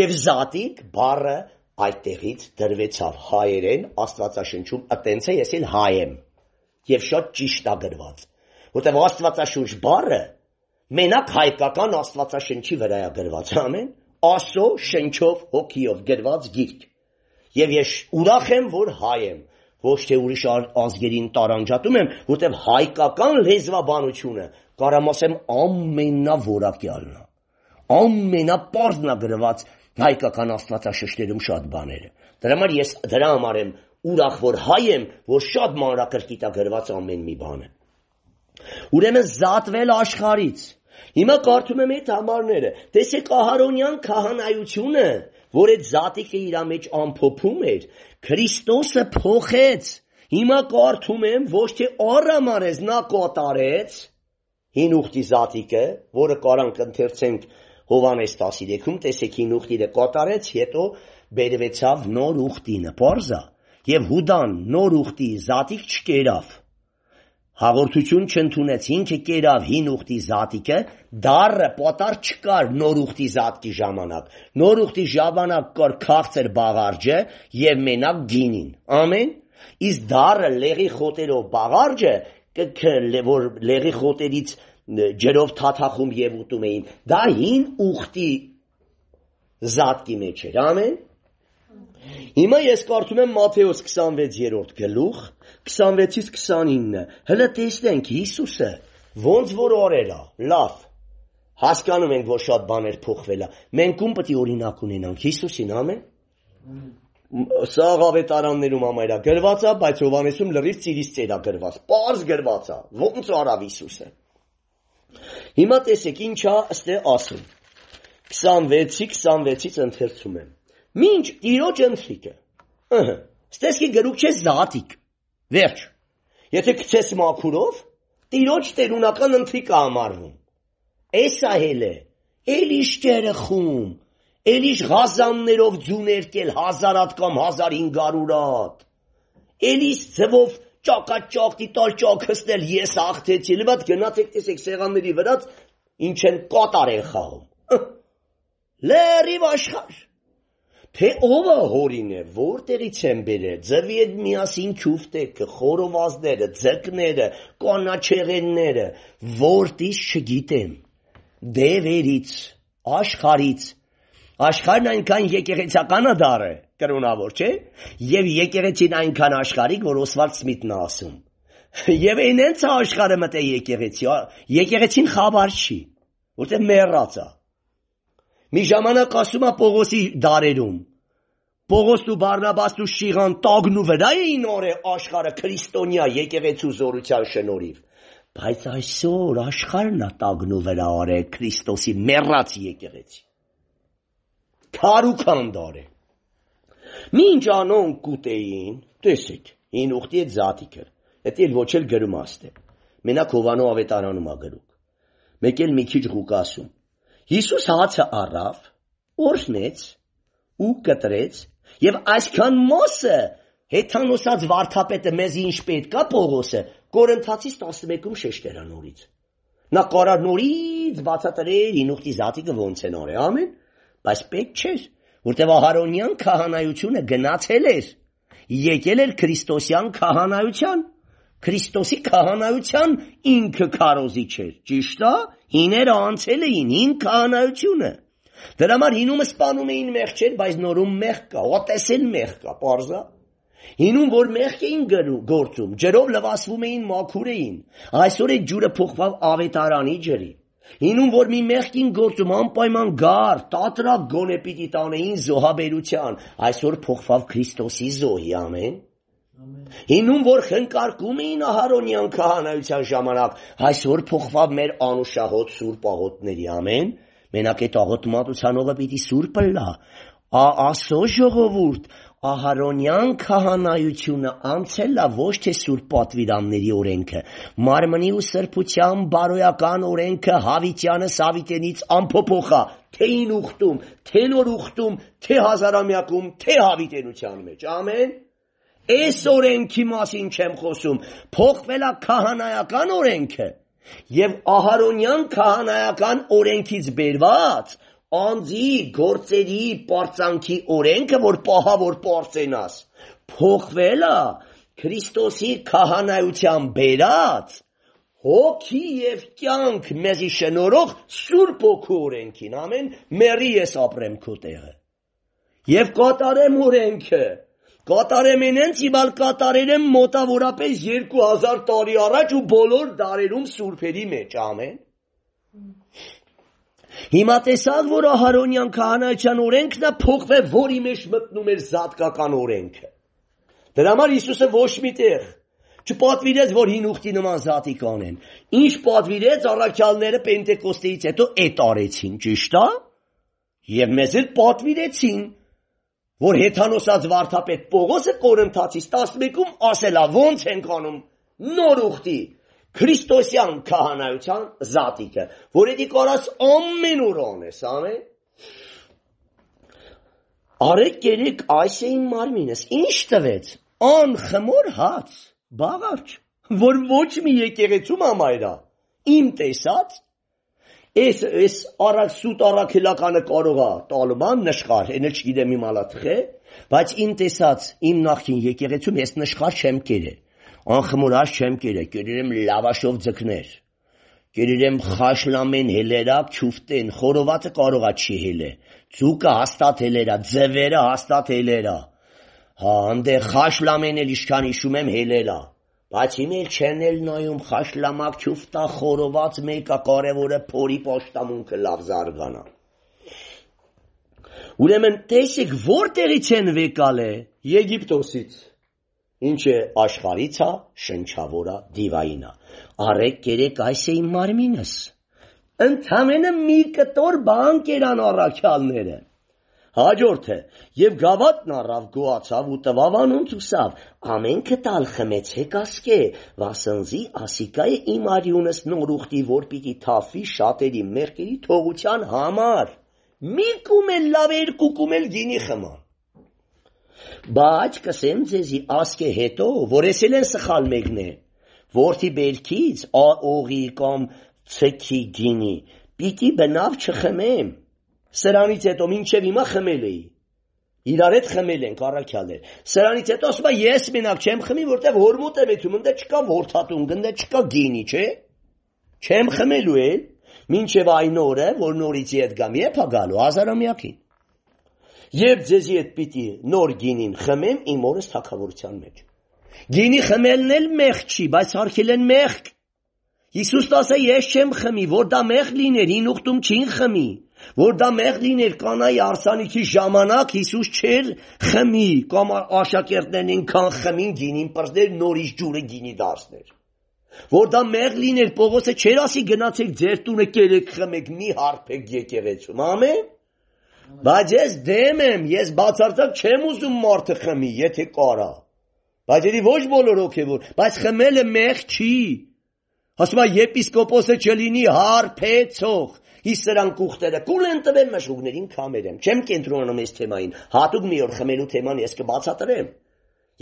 Եվ զատիկ բառը այդտեղից դրվեցավ հայերեն աստվածաշնչում ըտենց է ես էլ հայ եմ եւ շատ ճիշտ է գրված որտեղ աստվածաշունչ բառը մենակ հայկական աստվածաշնչի վրա է գրված ամեն ասո շնչով հոգիով գրված գիրք եւ ես ուրախ եմ որ հայ եմ ոչ թե ուրիշ ազգերին տարանջատում եմ որտեղ հայկական լեզվաբանությունը կարամ ասեմ ամենավորակյալն է ամենապարզնագրված հայկական աստվածաշշտերում շատ բաները։ Դրա համար ես դրա համար եմ ուրախ, որ հայ եմ, որ շատ մանրակրկիտ է գրված ամեն մի բանը։ Ուրեմն զատվել աշխարից։ Հիմա կարդում եմ այդ համարները։ Տեսեք Ահարոնյան քահանայությունը, որ այդ զատիկը իր մեջ ամփոփում էր, Քրիստոսը փոխեց։ Հիմա կարդում եմ ոչ թե առամարեզ նա կատարեց հին ուխտի զատիկը, որը կարանք ընթերցենք Հովանես 13-ում տեսեքին ուխտիրը կատարեց, հետո բերվեցավ նոր ուխտինը, պարզա, եւ Հուդան նոր ուխտի զատիկ չկերավ։ Հաղորդություն չընդունեց, ինքը կերավ հին ուխտի զատիկը, դարը պոտար չկար նոր ուխտի զատկի ժամանակ։ Նոր ուխտի ժամանակ կար քաղցր բաղարջը եւ մենակ գինին։ Ամեն իսկ դարը լեղի խոտերով բաղարջը կը որ լեղի խոտերից ջերով թաթախում եւ ուտում էին։ Դա հին ուխտի զատկի մեջ էր, ամեն։ Հիմա ես կարդում եմ Մատթեոս 26-րդ գլուխ, 26-ից 29-ը։ Հələ տեսնենք Հիսուսը ոնց որ օրերա։ Լավ։ Հասկանում ենք, որ շատ բաներ փոխվել է։ Մենք ում պետք է օրինակ ունենանք Հիսուսին, ամեն սաղ ավետարաններում ամայրա գրված է, բայց Հովանեսում լրիվ ծիրից ծերա գրված։ Պարզ գրված է։ Ոնց արավ Հիսուսը։ Հիմա տեսեք ինչա ըստ է ասում։ 26-ի 26-ից ընթերցում եմ։ Մինչ Տիրոջ ընթրիկը։ Ահա։ Ստեսքի գրուկ չես զատիկ։ Վերջ։ Եթե քցես մաքուրով, Տիրոջ տերունական ընթրիկա համարվում։ Էսա հելը։ Էլի շճերը խում։ Էլի ղազաններով ձուներ կել 1000 հատ կամ 1500 հատ։ Էլի ծվով ճակաճակ դիտալ ճակստել ես աղթեցի։ Լավ գնացեք տեսեք սեղանների վրա ինչ են կատար են խաղում։ Լերիվ աշխար։ Թե ովը հորին է, որտեղից են բերել, ձվի հետ միասին քյուֆտեքը, խորովածները, ձկները, կանաչեղենները, որտից չգիտեմ։ Դևերից, աշխարից։ Աշխարհն այնքան եկեղեցական է դարը, Կրոնավոր չէ։ Եվ եկեղեցին այնքան աշխարհիկ, որ Օսվալդ Սմիթն է ասում։ Եվ այն ենց աշխարհը մտե եկեղեցի, եկեղեցին խաբար չի, որտեղ մեռած է։ Մի ժամանակ ասում է Պողոսի դարերում, Պողոսն ու Բարնաբասն ու Շիղան տագնուվը դա էին օրը աշխարհը քրիստոնյա եկեղեցու զորության շնորհիվ։ Բայց այսօր աշխարհն է տագնուվը արա Քրիստոսի մեռած եկեղեցի։ Քարուքան դարը։ Մինչ անոնք կուտեին, տեսեք, ին ուխտի է զատիկը, էտ էլ ոչ էլ գրում աստե, մենակ հովանո ավետարանում ագրուկ, մեկ էլ մի քիչ ղուկասում, Հիսուս հացը առավ, օրհնեց ու կտրեց, և այսքան մոսը հետանոսած վարդապետը մեզ ինչ պետք է Պողոսը Կորինթացից 11-ում շեշտերա նորից։ Նա կարար նորից բացատրեր ինուխտի զատիկը ոնց են օրե, ամեն, բայց պետք չէր որտեղ Ահարոնյան քահանայությունը գնացել էր, եկել էր քրիստոսյան քահանայության։ Քրիստոսի քահանայության ինքը քարոզիչ էր, ճիշտ է։ Հիները անցել էին հին քահանայությունը։ Դրա համար հինումը սپانում էին մեղքեր, բայց նորում մեղք կա, ոտեսել մեղք կա, parza։ Հինում որ մեղք էին գործում, ջրով լվացվում էին, մաքուր էին։ Այսօր է ջուրը փոխվում ավետարանի ջրի։ Հինում, որ մի մեղքին գործում անպայման գար, տատրակ գոնե պիտի տանեին զոհաբերության, այսօր փոխվավ Քրիստոսի զոհի, ամեն։ Հինում, որ խնկարկում էին Ահարոնյան քահանայության ժամանակ, այսօր փոխվավ մեր անուշահոտ սուրբ աղոտների, ամեն։ Մենակ այդ աղոտ մատուցանողը պիտի սուրբը լա։ Ա ասո ժողովուրդ, Ահարոնյան քահանայությունը անցել է ոչ թե սուրբ պատվիրանների օրենքը, մարմնի ու սրբության բարոյական օրենքը Հավիտյանը Սավիտենից անփոփոխ է, թե իմ ուխտում, թե նոր ուխտում, թե հազարամյակում, թե հավիտենության մեջ։ Ամեն։ Այս օրենքի մասին չեմ խոսում։ Փոխվել է քահանայական օրենքը։ Եվ Ահարոնյան քահանայական օրենքից բերված անձի գործերի պարծանքի օրենքը, որ պահա որ պարծենաս, փոխվել է Քրիստոսի քահանայության բերած հոգի եւ կյանք մեզի շնորհող Սուրբ Օքու օրենքին։ Ամեն մերի ես ապրեմ քո տեղը։ Եվ կատարեմ օրենքը։ Կատարեմ ինենց իբալ կատարել եմ մոտավորապես 2000 տարի առաջ ու բոլոր դարերում սուրբերի մեջ, ամեն։ Հիմա տեսա՞ր, որ Ահարոնյան քահանայության օրենքն է փոխվել, որի մեջ մտնում էր զատկական օրենքը։ Դրա համար Հիսուսը ոչ միտեղ չպատվիրեց, որ հին ուխտի նման զատիկ անեն։ Ինչ պատվիրեց առաքյալները Պենտեկոստեից հետո այդ արեցին, ճիշտ է։ Եվ մեզ էլ պատվիրեցին, որ հեթանոսած վարդապետ Պողոսը Կորինթացից 11-ում ասելա, ո՞նց ենք անում նոր ուխտի քրիստոսյան քահանայության զատիկը, որը դի կորած ամենուրոն է, սամե։ Արեք գերիկ այս էին մարմինս։ Ինչ տվեց։ Անխմոր հաց, բաղարջ, որ ոչ մի եկեղեցու մամայրա։ Իմ տեսած Էս էս արակ սուտ արաքելականը կարող է տալման նշխար, այնը չգիտեմ իմ ալա թխե, բայց իմ տեսած, իմ նախին եկեղեցում ես նշխար չեմ կերել անխմորած չեմ կերե, կերերեմ լավաշով ձկներ, կերերեմ խաշլամեն հելերապ չուվտեն, խորովածը կարողա չի հելե, ձուկը հաստատ հելերա, ձևերը հաստատ հելերա, հա, անդե խաշլամեն էլ իշքան իշում եմ հելերա, Բայց իմ էլ չեն էլ նայում խաշլամակ չուֆտա խորոված մեկը կարևորը փորի պաշտամունքը լավ զարգանա։ Ուրեմն տեսեք, որտեղից են վեկալը Եգիպտոսից։ Ինչ է աշխարհիցա, շնչավորա, դիվայինա։ Արեք գերեք այս է իմ մարմինս։ Ընթամենը մի կտոր բան կերան առաքյալները։ Հաջորդը եւ գավաթն առավ գոացավ ու տվավանուն ցուսավ ամենքը տալ խմեցե կասկե վասնզի ասիկայը իմ արյունս նորուխտի որ պիտի թափի շատերի մերկերի թողության համար մի կումել լավ էր կուկումել գինի խմա Բայց կսեմ ձեզի ասկե հետո, որ էսել են սխալ մեկն է, որդի բերքից օղի կամ ցեքի գինի, պիտի բնավ չխմեմ։ Սրանից հետո մինչև հիմա խմել էի։ Իրար հետ խմել ենք առաքյալներ։ Սրանից հետո ասում եմ ես մենակ չեմ խմի, որտեղ հորմոտ եմ եթում, ընդ չկա որդատուն, ընդ չկա գինի, չէ՞։ Չեմ խմելու էլ, մինչև այն օրը, որ նորից իդ գամ, եփա գալու հազարամյակին։ Երբ ձեզի հետ պիտի նոր գինին խմեմ իմ օրս թակավորության մեջ։ Գինի խմելն էլ մեղ չի, բայց արքել են մեղ։ Հիսուսն ասա ես չեմ խմի, որ դա մեղ լիներ, ին ուխտում չին խմի, որ դա մեղ լիներ կանայի արսանիքի ժամանակ Հիսուս չէր խմի կամ աշակերտներն ինքան խմին գինին պրծներ նորից ջուրը գինի դարձներ։ Որ դա մեղ լիներ Պողոսը չէր ասի գնացեք ձեր տունը կերեք խմեք մի հարբեք եկեղեցում։ Ամեն Բայց ես դեմ եմ, ես բացարձակ չեմ ուզում մարդը խմի, եթե կարա։ Բայց երի ոչ բոլոր հոգևոր, բայց խմելը մեղ չի։ Ասում է եպիսկոպոսը չլինի հարբեցող։ Իսկ սրան կուխտերը կուլ են տվել մշուկներին քամերեմ։ Չեմ կենտրոնանում այս թեմային։ Հատուկ մի օր խմելու թեման ես կբացատրեմ։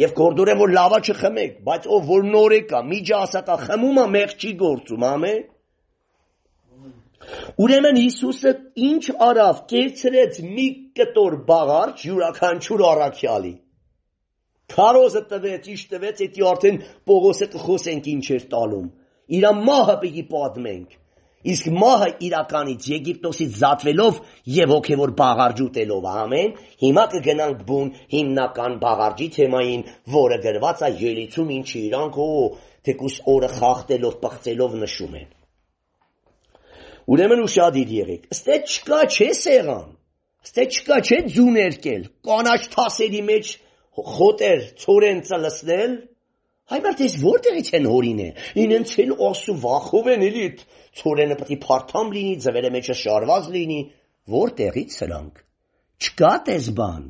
Եվ կորդորեմ որ լավա չխմեք, բայց ով որ նորեկա, միջի ասակա խմում է մեղ չի գործում, ամեն։ Ուրեմն Հիսուսը ինչ արավ, կերցրեց մի կտոր բաղարջ յուրաքանչյուր առաքյալի։ Քարոզը տվեց, ինչ տվեց, դա արդեն Պողոսը կխոսենք ինչ էր տալում։ Իրա մահը պիտի պատմենք։ Իսկ մահը իրականից Եգիպտոսից զատվելով եւ հոգեոր բաղարջ ուտելով, ամեն, հիմա կգնանք բուն հիմնական բաղարջի թեմային, որը գրված է ելիցում ինչի իրանք ու թեկուս օրը խախտելով, պղծելով նշում են։ Ուրեմն ուրشادիր եղեք։ Ստե չկա չէ սեղան։ Ստե չկա չէ ձուներկել, կանաչ թասերի մեջ խոտեր, ծորեն ծլսնել։ Հայմարտ էս որտեղից են հորինե։ Ինենց էլ ասու վախով են էլի ծորենը պետք է փարթամ լինի, ձվերը մեջը շարված լինի, որտեղից սրանք։ Չկա տես բան։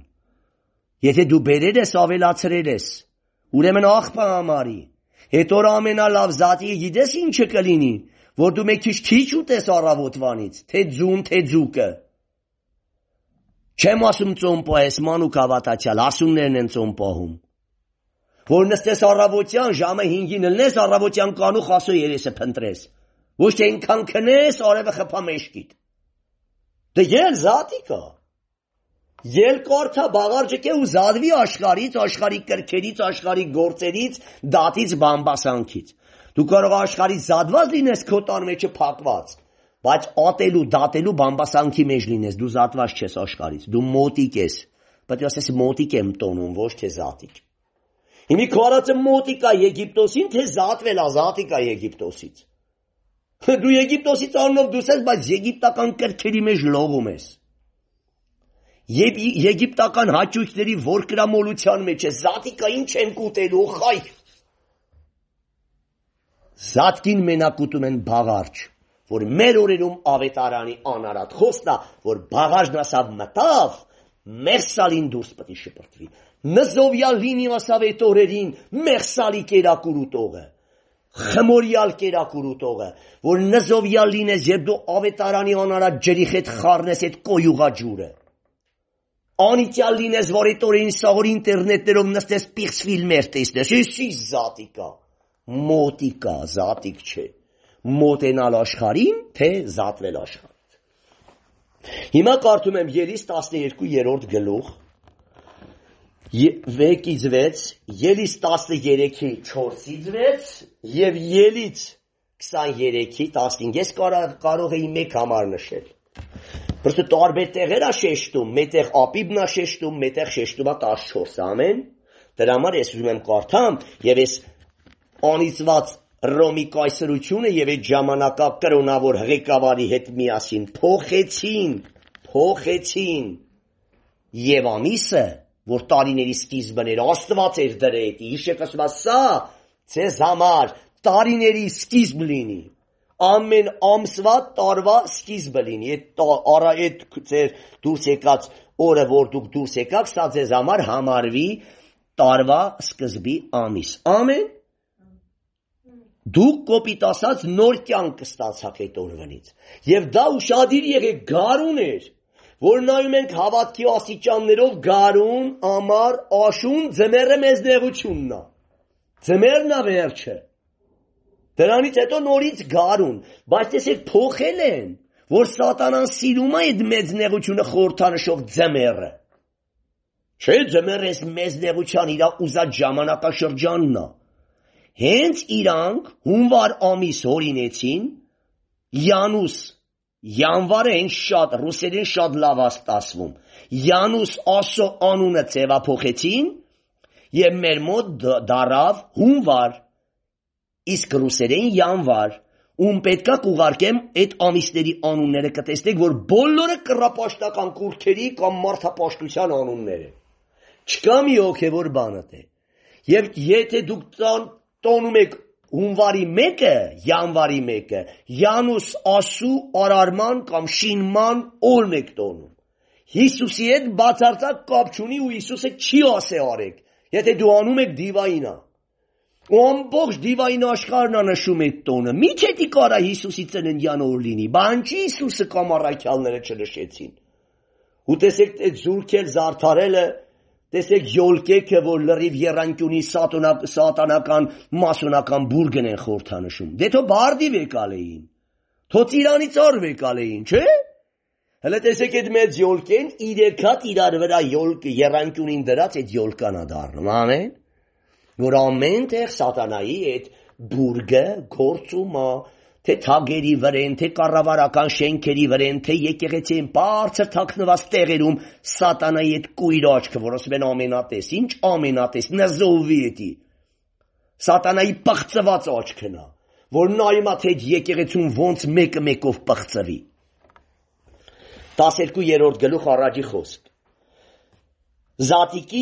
Եթե դու բերեր ես ավելացրել ես, ուրեմն աղբա համարի։ Հետո ամենալավ զատի գիտես ինչը կլինի որ դու մեկ քիչ քիչ ուտես առավոտվանից, թե ձուն, թե ձուկը։ Չեմ ասում ծոմպա ես մանուկ հավատացյալ, ասումներն են ծոմպահում։ Որ նստես առավոտյան ժամը 5-ին լնես առավոտյան կանուխ ասո երեսը փնտրես։ Ոչ թե ինքան քնես, արևը խփա մեջքիդ։ Դե ել զատիկա։ Ել կորթա բաղարջիկ է ու զադվի աշխարից, աշխարի կրքերից, աշխարի գործերից, դատից բամբասանքից։ Դու կարող աշխարհի զադված լինես քո տան մեջը փակված, բայց ատելու, դատելու բամբասանքի մեջ լինես, դու զատված չես աշխարհից, դու մոտիկ ես։ Պետք է ասես մոտիկ եմ տոնում, ոչ թե զատիկ։ Հիմի քո արածը մոտիկ է Եգիպտոսին, թե զատվել է զատիկ է Եգիպտոսից։ Դու Եգիպտոսից առնով դու ես, բայց եգիպտական կրքերի մեջ լողում ես։ Եվ եգիպտական հաճույքների որ գրամոլության մեջ է, զատիկա ինչ են կուտելու, խայք Զատկին մենակ ուտում են բաղարջ, որ մեր օրերում ավետարանի անարատ խոստա, որ բաղարջն ասավ մտավ, մերսալին դուրս պտի շպրտվի։ Նզովյալ լինի ասավ էտ օրերին մերսալի կերակուր ուտողը խմորյալ կերակուր ուտողը, որ նզովյալ լինես, երբ դու ավետարանի անարատ ջրի հետ խառնես այդ կոյուղաջուրը։ Անիծյալ լինես, որ այդ օրերին սահոր ինտերնետներում նստես պիղծ ֆիլմեր տեսնես, իսի զատիկա մոտիկա, զատիկ չէ։ Մոտենալ աշխարհին, թե զատվել աշխարհ։ Հիմա կարդում եմ Ելիս 12-րդ գլուխ վեկից 6, Ելից 13-ի 4-ից 6 եւ Ելից 23-ի 15։ Ես կարող կարող էի մեկ համար նշել։ Պրոստը տարբեր տեղերա շեշտում, մետեղ ապիբնա շեշտում, մետեղ շեշտումա 14 ամեն։ Դրա համար ես ուզում եմ կարդամ եւ ես անիծված Ռոմի կայսրությունը եւ այդ ժամանակա կրոնավոր ղեկավարի հետ միասին փոխեցին, փոխեցին եւ ամիսը, որ տարիների սկիզբն էր, Աստված էր դրել, հիշեք ասված սա ցեզ համար տարիների սկիզբ լինի, ամեն ամսվա տարվա սկիզբը լինի։ Այդ արա այդ ձեր դուրս եկած օրը, որ դուք դուրս եկաք, սա ձեզ համար համարվի տարվա սկզբի ամիս։ Ամեն Դուք կոպիտ ասած նոր կյանք կստացաք այդ օրվանից։ Եվ դա ուրախadir եղեք գարուն էր, որ նայում ենք հավատքի ասիճաններով գարուն, ամար, աշուն, ձմեռը մեզ նեղությունն է։ Ձմեռն է վերջը։ Դրանից հետո նորից գարուն, բայց տեսեք փոխել են, որ սատանան սիրում է այդ մեծ նեղությունը խորթանշող ձմեռը։ Չէ, ձմեռը մեծ նեղության իր ուզած ժամանակաշրջանն է։ ժամանակ Հենց իրանք հունվար ամիս հորինեցին, Յանուս Յանվարը հենց շատ ռուսերեն շատ լավ աստասվում։ Յանուս ասո անունը ձևափոխեցին եւ մեր մոտ դարավ հունվար։ Իսկ ռուսերեն յանվար, ում պետքա կուղարկեմ այդ ամիսների անունները կտեսնեք, որ բոլորը կռապաշտական կուրթերի կամ մարդապաշտության անուններ են։ Չկա մի հոգևոր բանը թե։ Եվ եթե դուք տան տոնում եք հունվարի 1-ը, յանվարի 1-ը, Յանուս Ասու արարման կամ շինման օրն եք տոնում։ Հիսուսի հետ բացարձակ կապ չունի ու Հիսուսը չի ասե արեք, եթե դու անում եք դիվայինա։ Ու ամբողջ դիվային աշխարհն անշում է տոնը։ Մի չէ դի կարա Հիսուսի ծննդյան օր լինի, բան չի Հիսուսը կամ առաքյալները չնշեցին։ Ու տեսեք այդ զուրքել զարթարելը, զարդարելը Տեսեք յոլկեքը, որ լրիվ երանկյունի սատանակ, սատանական մասոնական բուրգն են խորթանշում։ Դե թո բարդի վեկալեին։ Թո ծիրանի ծառ վեկալեին, չէ՞։ Հələ տեսեք այդ մեծ յոլկեն, իրեք հատ իրար վրա յոլկ երանկյունին դրած այդ յոլկան է դառնում, ամեն։ Որ ամեն տեղ սատանայի այդ բուրգը գործում է թե թագերի վրեն, թե կառավարական շենքերի վրեն, թե եկեղեցին բարձր թաքնված տեղերում սատանայի այդ կույր աչքը, որ ասում են ամենատես, ինչ ամենատես, նզովի էտի։ Սատանայի պղծված աչքն է, որ նայում է թե եկեղեցուն ոնց մեկը մեկով պղծվի։ 12-րդ գլուխ առաջի խոսք։ Զատիկի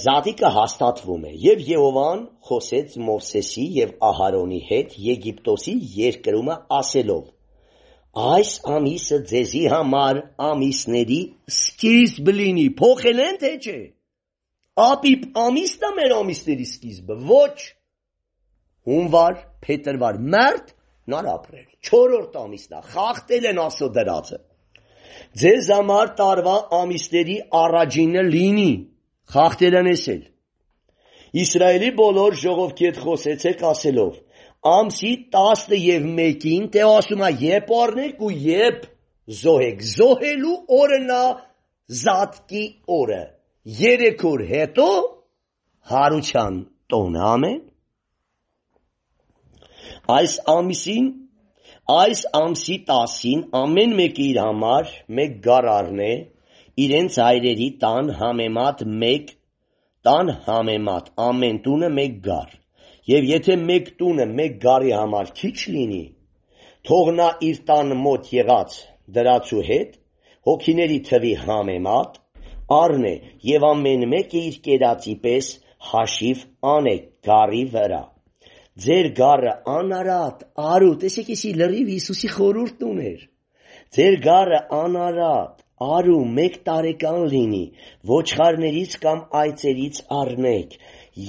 Զատիկը հաստատվում է եւ Եհովան խոսեց Մովսեսի եւ Ահարոնի հետ Եգիպտոսի երկրումը ասելով Այս ամիսը ձեզի համար ամիսների սկիզբ լինի փոխել են թե չէ Ապիպ ամիսն է մեր ամիսների սկիզբը ոչ հունվար փետրվար մարտ նար ապրել 4-րդ ամիսն է խախտել են աստծո դրածը Ձեզ համար տարվա ամիսների առաջինը լինի, խախտերանեսել։ Իսրայելի բոլոր ժողովքի հետ խոսեցեք ասելով. ամսի 10 եւ 1-ին Տեո ասում է երբ առնեք ու երբ զոհեք։ Զոհելու օրը նա զատկի օրը։ 3 օր հետո հարության տոն, ամեն։ Այս ամիսին Այս ամսի 10-ին ամեն մեկը իր համար մեկ գար առնե իրենց հայրերի տան համեմատ մեկ տան համեմատ ամեն տունը մեկ գար։ Եվ եթե մեկ տունը մեկ գարի համար քիչ լինի, թող նա իր տան մոտ եղած դրացու հետ հոգիների թվի համեմատ առնե եւ ամեն մեկը իր կերածի պես հաշիվ անե գարի վրա։ Ձեր գառը անարատ, արու, տեսեք էսի լրիվ Հիսուսի խորհուրդն ուներ։ Ձեր գառը անարատ, արու մեկ տարեկան լինի, ոչխարներից կամ այծերից առնեք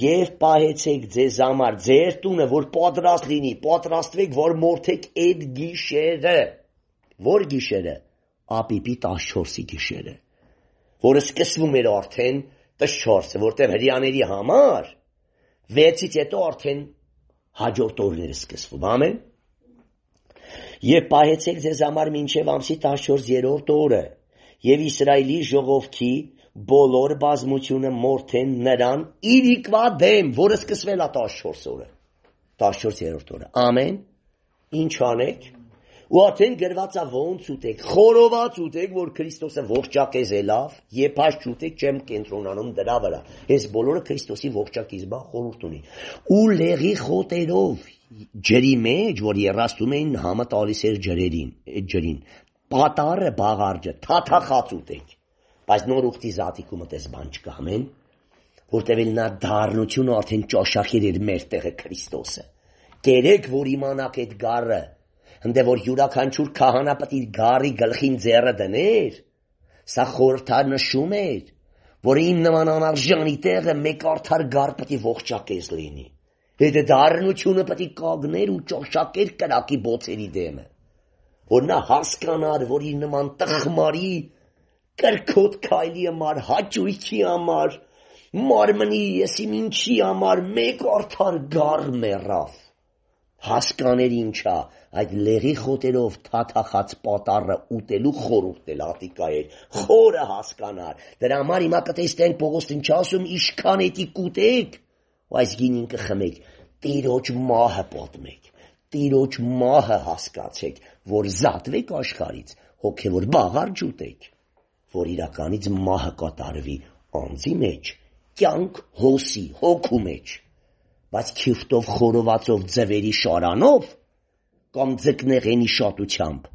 եւ պահեցեք ձեզ համար ձեր տունը, որ պատրաստ լինի, պատրաստվեք, որ մորթեք այդ գիշերը։ Որ գիշերը։ Ապիպի 14-ի գիշերը, որը սկսվում էր արդեն 14-ը, որտեղ հрьяաների համար 6-ից հետո արդեն հաջորդ օրները սկսվում, ամեն։ Եվ պահեցեք ձեզ համար մինչև ամսի 14-րդ օրը, եւ Իսրայելի ժողովքի բոլոր բազմությունը մորթեն նրան իր իկվա դեմ, որը սկսվել է 14 օրը։ 14-րդ օրը։ Ամեն։ Ինչ անեք ու արդեն գրվածա ոնց ուտեք, խորոված ուտեք, որ Քրիստոսը ողջակեզ ելավ, եփած չուտեք, չեմ կենտրոնանում դրա վրա։ Այս բոլորը Քրիստոսի ողջակիզմա խորհուրդ ունի։ Ու լեղի խոտերով ջրի մեջ, որ երաստում էին համը տալիս էր ջրերին, այդ ջրին։ Պատառը բաղարջը, թաթախած ուտեք։ Բայց նոր ուխտի զատիկումը տես բան չկա, ամեն որտեվ էլ նա դառնությունը արդեն ճաշախիր էր մեր տեղը Քրիստոսը։ Գերեք, որ իմանաք այդ գառը, Հնդե որ յուրաքանչյուր քահանա պիտի գարի գլխին ձեռը դներ, սա խորհրդանշում էր, որ իմ նման անարժանի տեղը մեկ արդար գար պիտի ողջակեզ լինի։ Հետը դառնությունը պիտի կագներ ու ճոշակեր կրակի բոցերի դեմը։ Որ նա հասկանար, որ իր նման տխմարի կրկոտ քայլի համար, հաճույքի համար, մարմնի եսիմ ինչի համար մեկ արդար գար մեռավ հասկաներ ինչա, այդ լեղի խոտերով թաթախած պատառը ուտելու խորհուրդն էլ Ատիկա էր, խորը հասկանար։ Դրա համար հիմա կտեսնենք Պողոստին չասում ինչքան էտի կուտեք, այս գինին կխմեք, տիրոջ մահը պատմեք, տիրոջ մահը հասկացեք, որ զատվեք աշխարից, հոգևոր բաղարջ ուտեք, որ իրականից մահը կատարվի անձի մեջ, կյանք հոսի, հոգու մեջ բայց քիֆտով խորովածով ձևերի շարանով կամ ձկնեղենի շատությամբ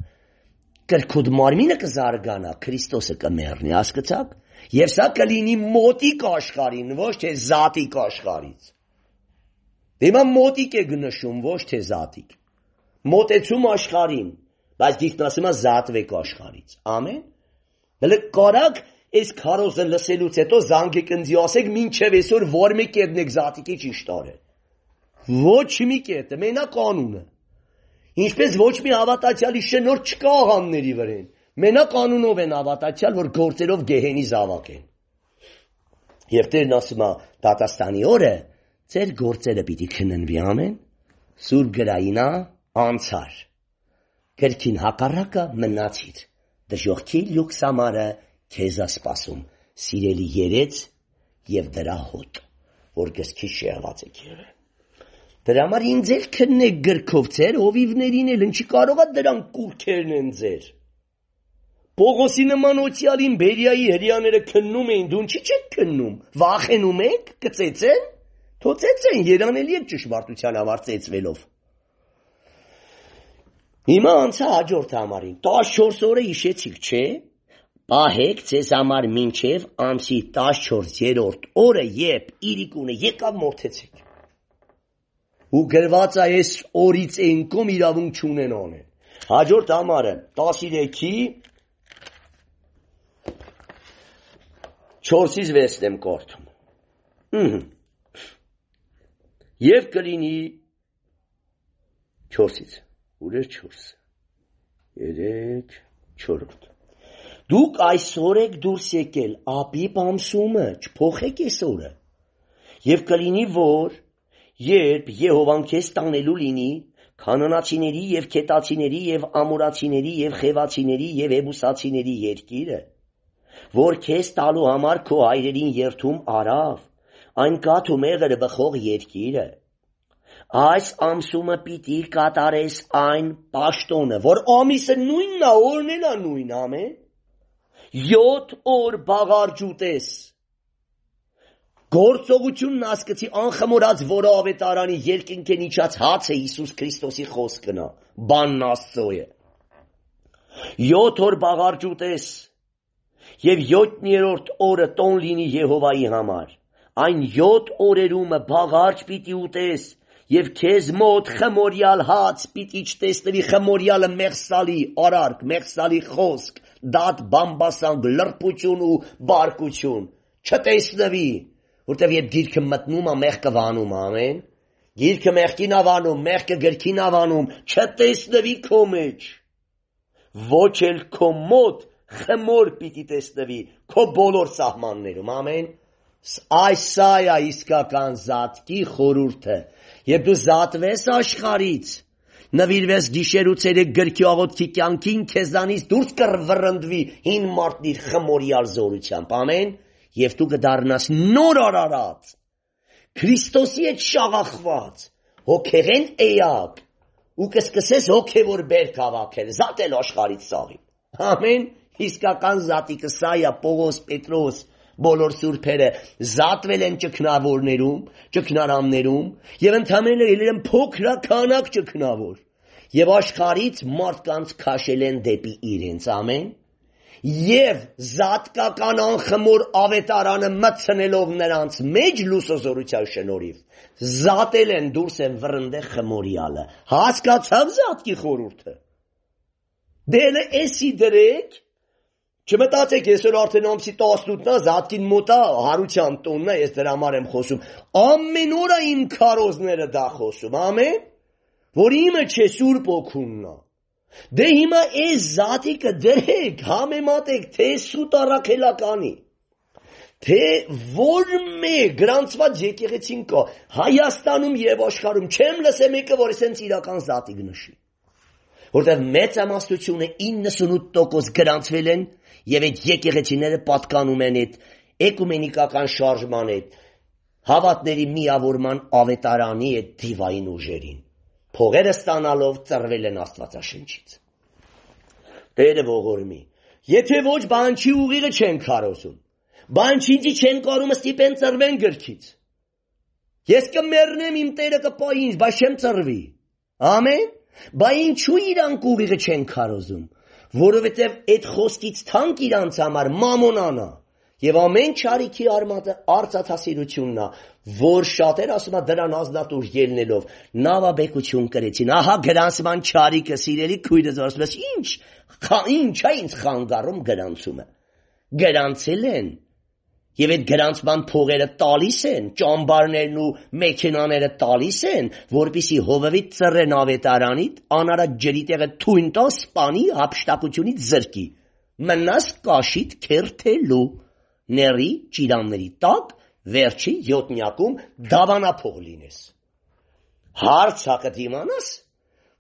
կրկուդ մարմինը կզարգանա, Քրիստոսը կմեռնի, հասկացաք։ Եվ սա կլինի մոտիկ աշխարհին, ոչ թե զատիկ աշխարից։ Հիմա մոտիկ է գնշում, ոչ թե զատիկ։ Մոտեցում աշխարհին, բայց դիքն ասում է զատվեք աշխարից։ Ամեն։ Դե կարակ այս քարոզը լսելուց հետո զանգեք ինձ ասեք, ինչև այսօր ո՞ր մեկերն եք զատիկի ճիշտ արել։ Ոչ մի կետը, մենա կանունը։ Ինչպես ոչ մի հավատացյալի շնորհ չկա աղանների վրեն։ Մենա կանունով են հավատացյալ, որ գործերով գեհենի զավակեն։ Եվ Տերն ասում է՝ դատաստանի օրը ձեր գործերը պիտի քննվի ամեն սուրբ գրայինա անցար։ Գրքին հակառակը մնացիր։ Դժողքի լյուքսամարը քեզ է սпасում։ Սիրելի երեց եւ դրա հոտ, որ գսքի շեղված է եղել։ Դրա համար ինձ էլ քննեք գրքով ծեր, հովիվներին էլ ինչի կարողա դրան կուրքերն են ձեր։ Պողոսի նման օցիալին Բերիայի հрьяաները քննում էին, դու ինչի՞ չեք քննում։ Վախենում եք, կծեծեն։ Թոծեցեն, երանելի եք ճշմարտության համար ծեծվելով։ Հիմա անցա հաջորդ համարին։ 14 օրը հիշեցիք, չէ՞։ Պահեք ձեզ համար մինչև ամսի 14-րդ օրը, երբ Իրիկունը եկավ մորթեցեք ու գրված է այս օրից են կոմ իրավունք չունենան։ Հաջորդ համարը 13-ի 4-ից 6-ն եմ կորթում։ Եվ կլինի 4-ից ուրեր 4 3 4-րդ Դուք այսօր եք դուրս եկել ապի պամսումը, չփոխեք այսօրը։ Եվ կլինի որ երբ Եհովան քեզ տանելու լինի քանանացիների եւ քետացիների եւ ամորացիների եւ խևացիների եւ եբուսացիների երկիրը, որ քեզ տալու համար քո հայրերին երթում արավ, այն կաթ ու մեղրը բխող երկիրը, այս ամսումը պիտի կատարես այն աշտոնը, որ ամիսը նույնն է, օրն է նույնն, ամեն 7 օր բաղարջուտես Գործողությունն ասկեցի անխմորած որը ավետարանի երկինքեն իջած հաց է Հիսուս Քրիստոսի խոսքնա, բանն Աստծո է։ 7 օր բաղարջու տես եւ 7-րդ օրը տոն լինի Եհովայի համար։ Այն 7 օրերումը բաղարջ պիտի ուտես եւ քեզ մոտ խմորյալ հաց պիտի չտեսնվի խմորյալը մեղսալի արարք, մեղսալի խոսք, դատ բամբասան լրպություն ու բարկություն չտեսնվի որտեվ երբ գիրքը մտնում է, մեղքը վանում ամեն, գիրքը մեղքին ավանում, մեղքը գրքին ավանում, չտեսնվի քո մեջ։ Ոչ էլ քո մոտ խմոր պիտի տեսնվի քո բոլոր սահմաններում, ամեն։ Այս սա է իսկական զատկի խորուրդը։ Երբ դու զատվես աշխարից, նվիրվես գիշեր ու ցերեկ գրքի աղոթքի կյանքին, քեզանից դուրս կռվռնդվի հին մարդն իր խմորի արզորությամբ։ Ամեն եւ դու կդառնաս նոր արարած Քրիստոսի հետ շաղախված հոգեղեն էակ ու կսկսես հոգևոր բերք հավաքել զատել աշխարից սաղին ամեն իսկական զատիկը սա է Պողոս Պետրոս բոլոր սուրբերը զատվել են ճկնավորներում, ճկնարաններում եւ ընդամենը ելել են փոքրականակ ճկնավոր։ Եվ աշխարից մարդկանց քաշել են դեպի իրենց, ամեն եւ զատկական անխմոր ավետարանը մցնելով նրանց մեջ լուսոզորության շնորհիվ զատել են դուրս են վրընդե խմորյալը հասկացավ զատկի խորուրդը դելը էսի դրեք չմտածեք այսօր արդեն ամսի 18-ն է զատկին մոտա հարության տոնն է ես դրա համար եմ խոսում ամեն օր իմ քարոզները դա խոսում ամեն որ իմը չէ սուրբ օքունն է Դե հիմա այս զատիկը դրեք, համեմատեք թե սուտ առաքելականի, թե որ մեկ գրանցված եկեղեցին կա Հայաստանում եւ աշխարհում, չեմ լսե մեկը, որ ասենց իրական զատիկ նշի։ Որտեղ մեծ ամաստությունը 98% գրանցվել են եւ այդ եկեղեցիները պատկանում են այդ էկումենիկական շարժման այդ հավատների միավորման ավետարանի այդ դիվային ուժերին։ Փողերը ստանալով ծռվել են Աստվածաշնչից։ Տերը ողորմի։ Եթե ոչ բան չի ուղիղը չեն քարոզում։ Բան չի ինչի չեն կարում ստիպեն ծռվեն գրքից։ Ես կմեռնեմ իմ Տերը կպա ինձ, բայց չեմ ծռվի։ Ամեն։ Բա ինչու իրանք ուղիղը չեն քարոզում, որովհետև այդ խոսքից թանկ իրանց համար մամոնանա։ Եվ ամեն ճարիքի արմատը արծաթասիրությունն է, որ շատեր ասում է դրան ազնատուր ելնելով նավաբեկություն կրեցին։ Ահա գրանցման ճարիքը սիրելի քույրս ասում է, ի՞նչ, խա, ի՞նչ է ինձ խանգարում գրանցումը։ Գրանցել են։ Եվ այդ գրանցման փողերը տալիս են, ճամբարներն ու մեքենաները տալիս են, որpիսի հովվից ծռեն ավետարանիդ, անարատ ջրի տեղը թույն տա սպանի հապշտակությունից զրկի։ Մնաս կաշիդ քերթելու ների ճիրանների տակ վերջի 7-յակում դավանափող լինես։ Հարցակը դիմանաս,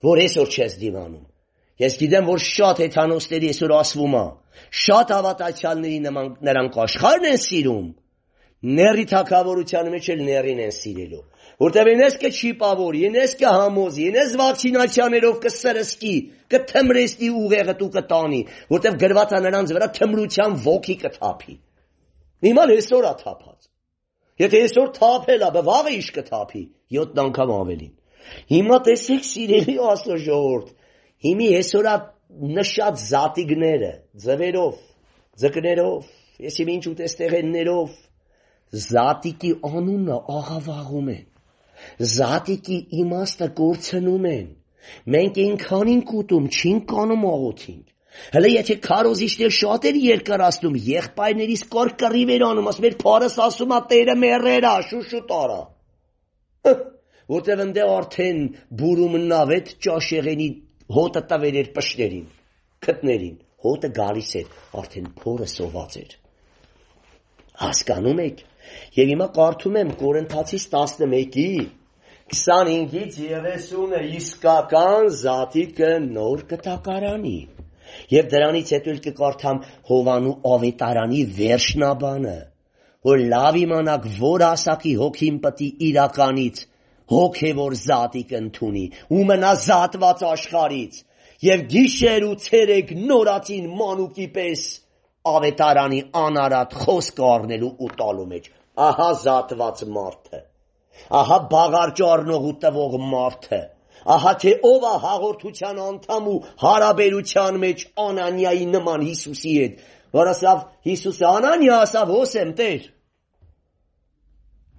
որ այսօր չես դիմանում։ Ես գիտեմ, որ շատ հեթանոսների այսօր ասվում է, շատ հավատացյալների նման նրանք աշխարհն են սիրում, ների թակավորության մեջ էլ ներին են սիրելու, որտեղ ինես կչի պավոր, ինես կհամոզի, ինես վակցինացիաներով կսրսկի, կթմրեսնի ուղեղը դու կտանի, որտեղ գրված է նրանց վրա թմրության ոգի կթափի։ Նիման այսօր է թափած։ Եթե այսօր թափել է, վաղը իշ կթափի 7 անգամ ավելին։ Հիմա տեսեք սիրելի աստծո ժողովուրդ, հիմի այսօր է նշած զատիգները, ձվերով, ձկներով, եսի ինչ ուտեստեղեններով զատիկի անունը աղավաղում են։ Զատիկի իմաստը կորցնում են։ Մենք այնքանին կուտում, չին կանում աղոթին։ Հələ եթե քարոզիչներ շատեր երկարացնում, եղբայրներիս կարկռիվ էր անում, ասում էր փարս ասում է տերը մեռերա, շուշուտ արա։ Որտեղ ընդ արդեն բուրում նավետ ճաշեղենի հոտը տվել էր պշտերին, քտներին։ Հոտը գալիս էր, արդեն փորը սոված էր։ Հասկանում եք։ Եվ հիմա կարդում եմ Կորինթացիս 11-ի 25-ից 30-ը իսկական զատիկը նոր կտակարանի։ Եվ դրանից հետո էլ կկարդամ Հովանու ավետարանի վերջնաբանը, որ լավ իմանաք, որ ասակի հոգին պտի իրականից հոգևոր զատիկ ընդունի ու մնա զատված աշխարից եւ գիշեր ու ցերեկ նորածին մանուկի պես ավետարանի անարատ խոսքը առնելու ու տալու մեջ ահա զատված մարդը ահա բաղարճ առնող ու տվող մարդը ահա թե ով է հաղորդության անդամ ու հարաբերության մեջ Անանիայի նման Հիսուսի հետ, որ ասավ Հիսուսը Անանիա ասավ հոսեմ Տեր։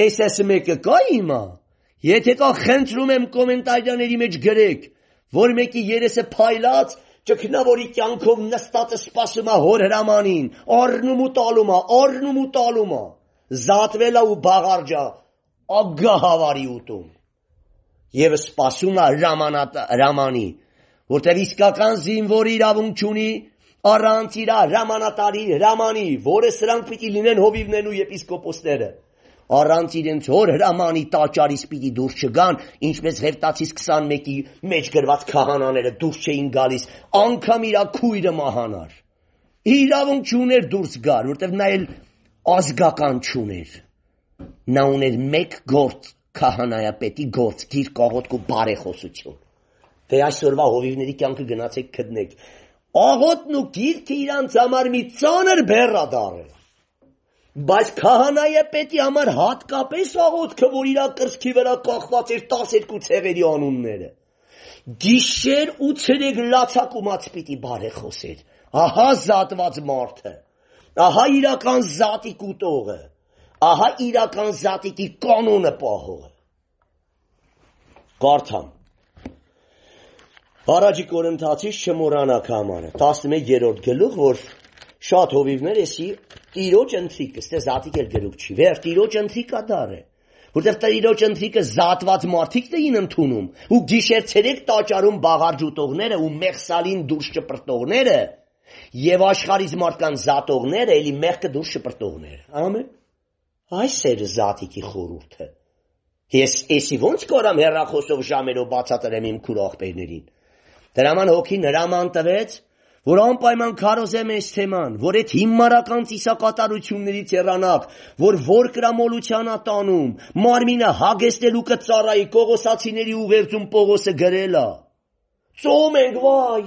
Էս էս մեկը կա իմա։ Եթե կա խնդրում եմ կոմենտարյաների մեջ գրեք, որ մեկի երեսը փայլած ճկնավորի կյանքով նստած սպասում է հոր հրամանին, առնում ու տալում է, առնում ու տալում է, զատվել է ու բաղարջա, ագահավարի ուտում եւ սпасում է հրամանի, որտեղ իսկական զինվորի իրավունք ունի առանց իր հրամանատարի հրամանի, որը սրանք պիտի լինեն հովիվներն ու եպիսկոպոսները։ Առանց իրենց հոր հրամանի տաճարից պիտի դուրս չգան, ինչպես հերթացից 21-ի մեջ գրված քահանաները դուրս չէին գալիս, անգամ իր քույրը մահանար։ Իրավունք չուներ դուրս գալ, որտեղ նա էլ ազգական չուներ։ Նա ուներ մեկ գործ քահանայապետի գործգիր կողոտք ու բարեխոսություն։ Դե այսօրվա հովիվների կյանքը գնացեք քդնեք։ Աղոտն ու գիրքը իրանց համար մի ծանր բեռադար է։ Բայց քահանայապետի համար հատկապես աղոտքը, որ իր կրծքի վրա կախված էր 12 ցեղերի անունները։ Գիշեր ու ցերեկ լացակումած պիտի բարեխոսեր։ Ահա զատված մարդը։ Ահա իրական զատի կուտողը ահա իրական զատիկի կանոնը պահողը։ Կարդամ։ Առաջի կորընթացից չմորանաք համարը 11-րդ գլուխ, որ շատ հովիվներ էսի տիրոջ ընթրիկը, ստե զատիկ էլ գլուխ չի, վեր տիրոջ ընթրիկա դար է, որտև տիրոջ ընթրիկը զատված մարդիկ դեին ընդունում, ու գիշեր ցերեկ տաճարում բաղարջուտողները ու մեղսալին դուրս շպրտողները, եւ աշխարհից մարդկան զատողները, էլի մեղքը դուրս շպրտողները, ամեն Այս էր Զատիկի խորհուրդը։ Ես էսի ո՞նց կարամ հերրախոսով ժամերով բացատրեմ իմ քուր ախպերներին։ Դրաման հոգի նրաման տվեց, որ անպայման քարոզեմ այս թեման, որ այդ հիմարական ծիսակատարություններից հեռանաք, որ որ կրամոլության ա տանում, մարմինը հագեցնելու կծառայի կողոսացիների ուղերձում Պողոսը գրել ա։ Ծոմ ենք վայ։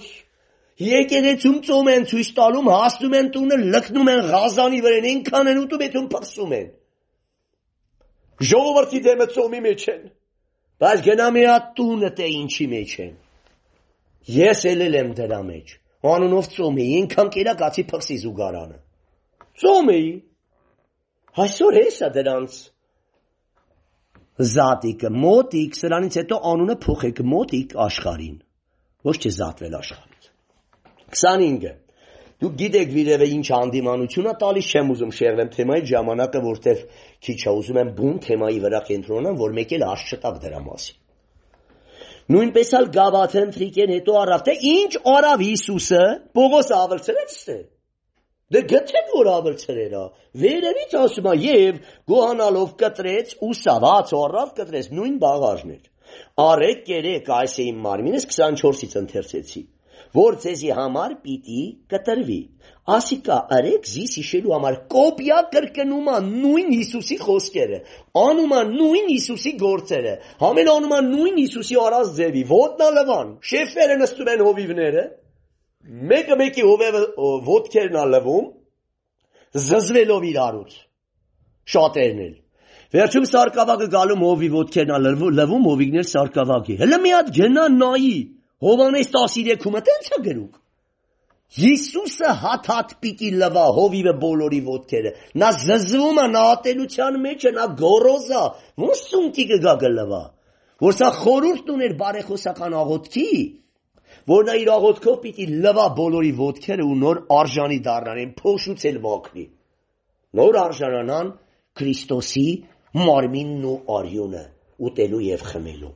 Եկեղեցում ծոմ են ցույց տալում, հասնում են տունը, լքնում են ղազանի վրեն, ինքան են ուտում, եթում փքսում են։ Ժողովրդի դեմը ծոմի մեջ են։ Բայց գնա մի հատ տունը թե ինչի մեջ են։ Ես ելել եմ դրա մեջ։ Անունով ծոմ էի, ինքան կերա գացի փքսի զուգարանը։ Ծոմ էի։ Այսօր էսա դրանց զատիկը, մոտիկ, սրանից հետո անունը փոխեք մոտիկ աշխարհին։ Ոչ թե զատվել աշխարհից։ 25-ը Դուք գիտեք վիրևը ինչ հանդիմանություն է տալիս, չեմ ուզում շեղվեմ թեմայի ժամանակը, որտեվ քիչ է ուզում եմ բուն թեմայի վրա կենտրոնանամ, որ մեկ էլ արժ չտակ դրա մասին։ Նույնպես էլ գավաթեն թրիկեն հետո առավ, թե ինչ արավ Հիսուսը, Պողոսը ավելցրեցը։ Դե գտեք որ ավելցրերա։ Վերևից ասում է եւ գոհանալով կտրեց ու սաված առավ կտրեց նույն բաղաժներ։ Արեք երեք այս էին մարմինս 24-ից ընթերցեցի որ ձեզի համար պիտի կտրվի։ Ասիկա արեք զիս հիշելու համար կոպիա կրկնում է նույն Հիսուսի խոսքերը, անում է նույն Հիսուսի գործերը, համենանում է նույն Հիսուսի արած ձևի, ոտնալվան, շեֆերը նստում են հովիվները, մեկը մեկի հովևը ոդքերն է լվում, զզվելով իրարուց։ Շատերն էլ Վերջում սարկավակը գալում հովի ոդքերն ալվում, լվում հովիգներ սարկավակի։ Հələ մի հատ գնա նայի, Հովանես 13-ումը տենց է գրուկ։ Հիսուսը հաթաթ պիտի լվա հովիվը բոլորի ոտքերը։ Նա զզվում է, նա ատելության մեջ է, նա գորոզ է, ոնց սունկի կգա գլվա։ Որ սա խորուրդ ուներ բարեխոսական աղոտքի, որ նա իր աղոտքով պիտի լվա բոլորի ոտքերը ու նոր արժանի դառնան, այն փոշուց էլ ողքնի։ Նոր արժանանան Քրիստոսի մարմինն ու արյունը ուտելու եւ խմելու։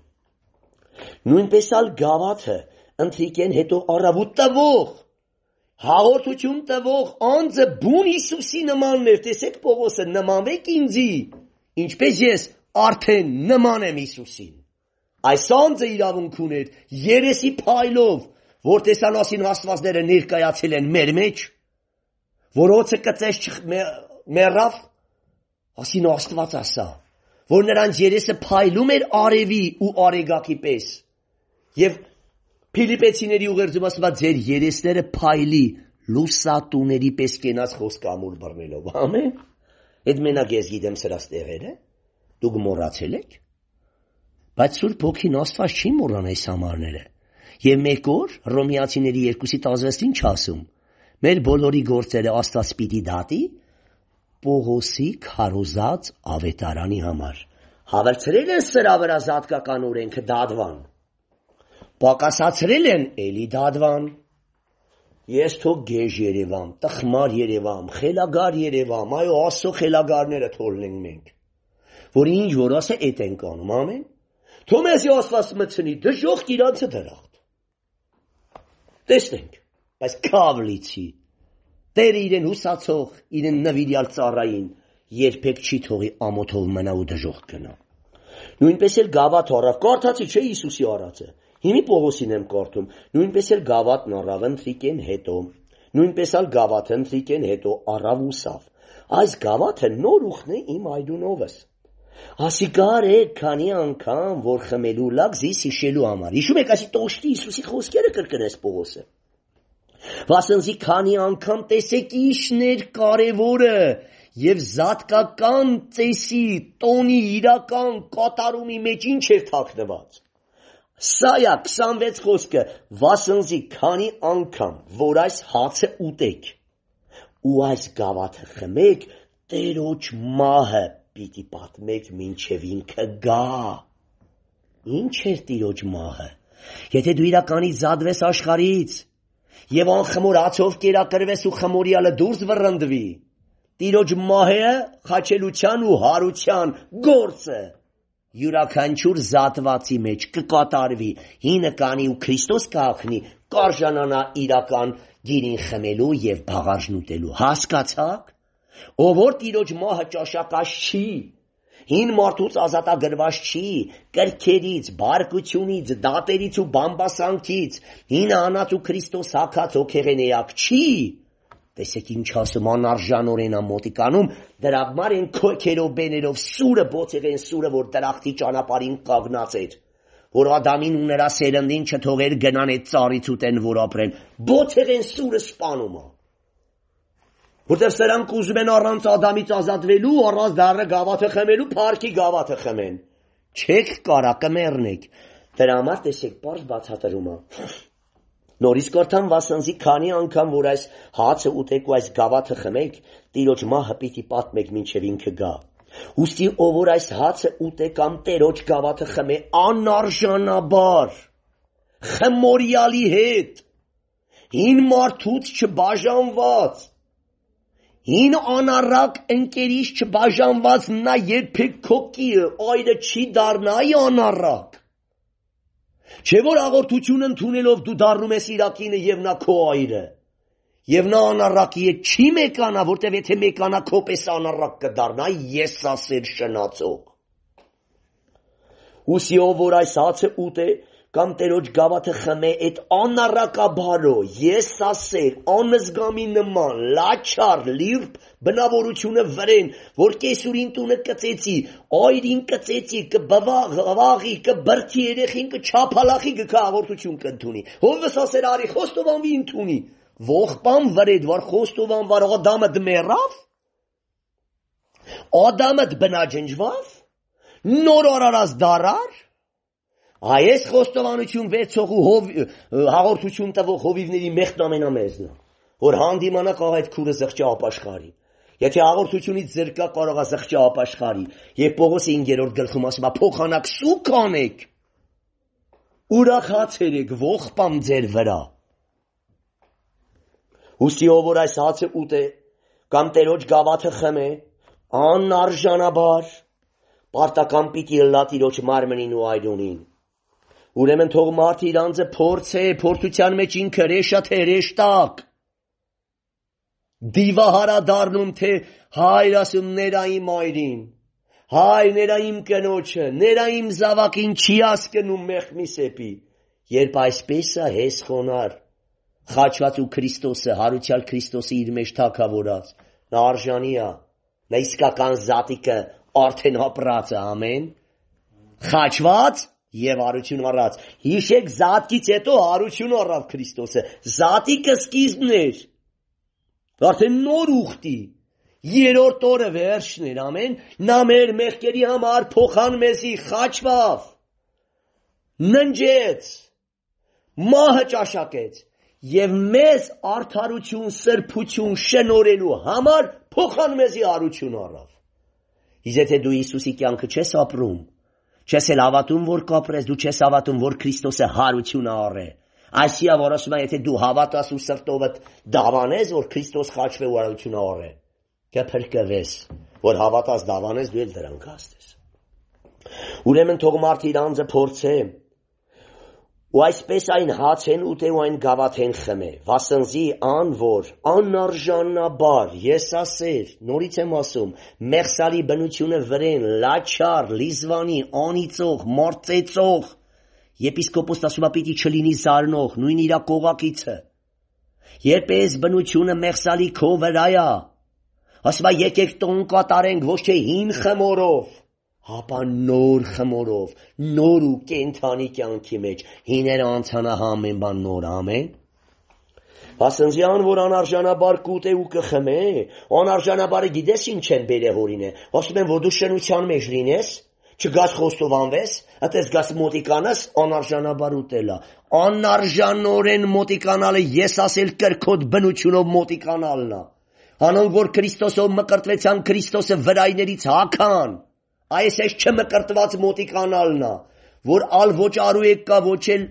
Նույնպես ալ գավաթը ընթրիկեն հետո առավոտ տվող հաղորդություն տվող անձը բուն Հիսուսի նմանն էր։ Տեսեք Պողոսը նմանվեք ինձի, ինչպես ես արդեն նման եմ Հիսուսին։ Այս անձը իրավունք ուներ երեսի փայլով, որ տեսանասին աստվածները ներկայացել են մեր մեջ, որոցը կծես չմեռավ, ասին աստված ասա որ նրանց երեսը փայլում էր արևի ու արեգակի պես։ Եվ Ֆիլիպեցիների ուղերձում ասված ձեր երեսները փայլի լուսատուների պես կենաց խոսքամուլ բռնելով։ Ամեն։ Այդ մենակ ես գիտեմ սրա ստեղերը։ Դուք մոռացել եք։ Բայց Սուրբ Հոգին Աստված չի մոռան այս համարները։ Եվ մեկ օր Ռոմեացիների 2-ի 16-ին չասում. Մեր բոլորի գործերը Աստված պիտի դատի, Պողոսի քարոզած ավետարանի համար։ Հավերցրել են սրա վրա զատկական օրենքը դադվան։ Պակասացրել են էլի դադվան։ Ես թող գեժ Երևան, տխմար Երևան, խելագար Երևան, այո, ասո խելագարները թողնենք մենք, որ ինչ որ ասա էդ ենք անում, ամեն։ Թող մեզ Աստված մցնի դժոխք իրանցը դրախտ։ Տեսնենք, բայց կավ լիցի Տերը իրեն հուսացող, իրեն նվիրյալ ծառային երբեք չի թողի ամոթով մնա ու դժողք գնա։ Նույնպես էլ գավաթ առավ, կարդացի չէ Հիսուսի առածը։ Հիմի Պողոսին եմ կարդում, նույնպես էլ գավաթն առավ ընթրիկեն հետո։ Նույնպես էլ գավաթը ընթրիկեն հետո առավ ուսավ։ Այս գավաթը նոր ուխն է իմ այդունովս։ Ասիկար է քանի անգամ որ խմելու լագ զիս հիշելու համար։ Հիշում եք, ասի տոշտի Հիսուսի խոսքերը կրկնես Պողոսը։ Վասնզի քանի անգամ տեսեք ինչներ կարևորը եւ զատկական ծեսի տոնի իրական կատարումի մեջ ինչ էր թաքնված։ Սա է 26 խոսքը վասնզի քանի անգամ որ այս հացը ուտեք ու այս գավաթը խմեք Տերոջ մահը պիտի պատմեք մինչև ինքը գա։ Ինչ էր Տիրոջ մահը։ Եթե դու իրականից զադվես աշխարից, եւ անխմոր ացով կերակրվես ու խմորյալը դուրս վռնդվի։ Տիրոջ մահը խաչելության ու հարության գործը յուրաքանչյուր զատվածի մեջ կկատարվի։ Հինը կանի ու Քրիստոս կհախնի, կարժանանա իրական գիրին խմելու եւ բաղարժն ուտելու։ Հասկացա՞ք։ Ով որ Տիրոջ մահը ճաշակաշ չի, Հին մարդուց ազատագրված չի կրքերից, բարկությունից, դատերից ու բամբասանքից, հին անած ու Քրիստոս հակած օքեղենեակ չի։ Տեսեք ինչ ասում անարժանորեն ամոտիկանում դրագմար են քոքերով բեներով սուրը բոցեղեն սուրը որ դրախտի ճանապարհին կագնած էր որ Ադամին ու նրա սերնդին չթողեր գնան այդ ծառից ուտեն որ ապրեն բոցեղեն սուրը սپانումա Որտեվ սրանք ուզում են առանց Ադամից ազատվելու, առանց դառը գավաթը խմելու, парքի գավաթը խմեն։ Չեք կարա կմեռնեք։ Դրա համար տեսեք, པարզ բացատրումը։ Նորից կարդամ վասնզի քանի անգամ որ այս հացը ուտեք ու այս գավաթը խմեք, տիրոջ մահը պիտի պատմեք ինչև ինքը գա։ Ոստի ով որ այս հացը ուտե կամ տերոջ գավաթը խմե, անարժանաբար խմորյալի հետ հին մարդուց չբաժանված Հին անառակ ընկերից չբաժանված նա երբեք քո կիրը այրը չի դառնայի անառակ։ Չէ որ հաղորդություն ընդունելով դու դառնում ես Իրաքինը եւ նա քո այրը։ Եվ նա անառակի է չի մեկանա, որտեւ եթե մեկանա քո պես անառակ կդառնա ես ասել շնացող։ Ուսիով որ այս հացը ուտե, կամ Տերոջ գավաթը խմե այդ անառակաբարո, ես ասեր, անզգամի նման, լաչար, լիրբ բնավորությունը վրեն, որ կեսուրին տունը կծեցի, այրին կծեցի, կբվաղի, կբրթի երեխին, կչափալախի, կքա հաղորդություն կընդունի։ Հովս ասեր արի, խոստովանվի ընդունի։ Ողբան վրեդ, որ խոստովան վար Ադամը դմերավ։ Ադամը բնաջնջվավ։ Նոր արարած դարար Այս խոստովանություն վերցողու հով հաղորդություն տվող հովիվների մեղքն ամենամեծն է, որ հանդիմանա կարող այդ քուրը զղջա ապաշխարի։ Եթե հաղորդությունից զրկա կարող է զղջա ապաշխարի, եւ Պողոսը 5-րդ գլխում ասում է փոխանակ սուք անեք։ Ուրախաց երեք ողբամ ձեր վրա։ Հուսի ով որ այս հացը ուտե կամ տերոջ գավաթը խմե, անարժանաբար պարտական պիտի լա տիրոջ մարմնին ու այրունին։ Ուրեմն թող մարդը իր անձը փորձե, փորձության մեջ ինքը հրեշա, թե հրեշտակ։ Դիվահարա դառնում, թե հայր ասում նրա իմ այրին, հայր նրա իմ կնոջը, նրա իմ զավակին չի ասկնում մեղմի սեպի։ Երբ այսպես է հես խոնար, խաչված ու Քրիստոսը, հարուցյալ Քրիստոսը իր մեջ թակավորած, նա արժանի է, նա իսկական զատիկը արդեն հապրած է, ամեն, խաչված, եւ արություն առած։ Հիշեք զատկից հետո արություն առավ Քրիստոսը։ Զատիկը սկիզբն էր։ Արդեն նոր ուխտի երրորդ օրը վերջն էր, ամեն, նա մեր մեղքերի համար փոխան մեզի խաչվավ։ Ննջեց։ Մահը ճաշակեց եւ մեզ արդարություն, սրբություն շնորելու համար փոխան մեզի արություն առավ։ Իսկ եթե դու Հիսուսի կյանքը չես ապրում, Չես էլ հավատում, որ կապրես, դու չես հավատում, որ Քրիստոսը հարություն ա առել։ Այսիա որոշումա, եթե դու հավատաս ու սրտովդ դավանես, որ Քրիստոս խաչվե ու հարություն ա առել, կփրկվես, որ հավատաս դավանես, դու էլ դրան կհասնես։ Ուրեմն թող մարդը իր անձը փորձե Ու այսպես այն հացեն ուտե ու այն գավաթեն խմե, վասնզի ան որ անարժանաբար ես ասեր, նորից եմ ասում, մեղսալի բնությունը վրեն, լաչար, լիզվանի, անիծող, մարտեցող, եպիսկոպոս դասուլապետի չլինի զարնող, նույն իրա կողակիցը։ Երբ էս բնությունը մեղսալի քո վրա է, ասում ա եկեք տոն կատարենք, ոչ թե հին խմորով ապա նոր խմորով, նոր ու կենթանի կյանքի մեջ հիներ անցանահա ամեն բան նոր ամեն։ Ասնցյան, որ անարժանաբար կուտ է ու կխմե, անարժանաբարը գիտես ինչ են բերե հորին է, ասում են, որ դու շնության մեջ լինես, չգաս խոստովանվես, ատես գաս մոտիկանաս, անարժանաբար ուտելա։ Անարժանորեն մոտիկանալը ես ասել կրքոտ բնությունով մոտիկանալն է։ Անոնք, որ Քրիստոսով մկրտվեցան, Քրիստոսը վրայներից հական Այս էս չմկրտված մոտիկանալն է, որ ալ ոչ արուեկ կա, ոչ էլ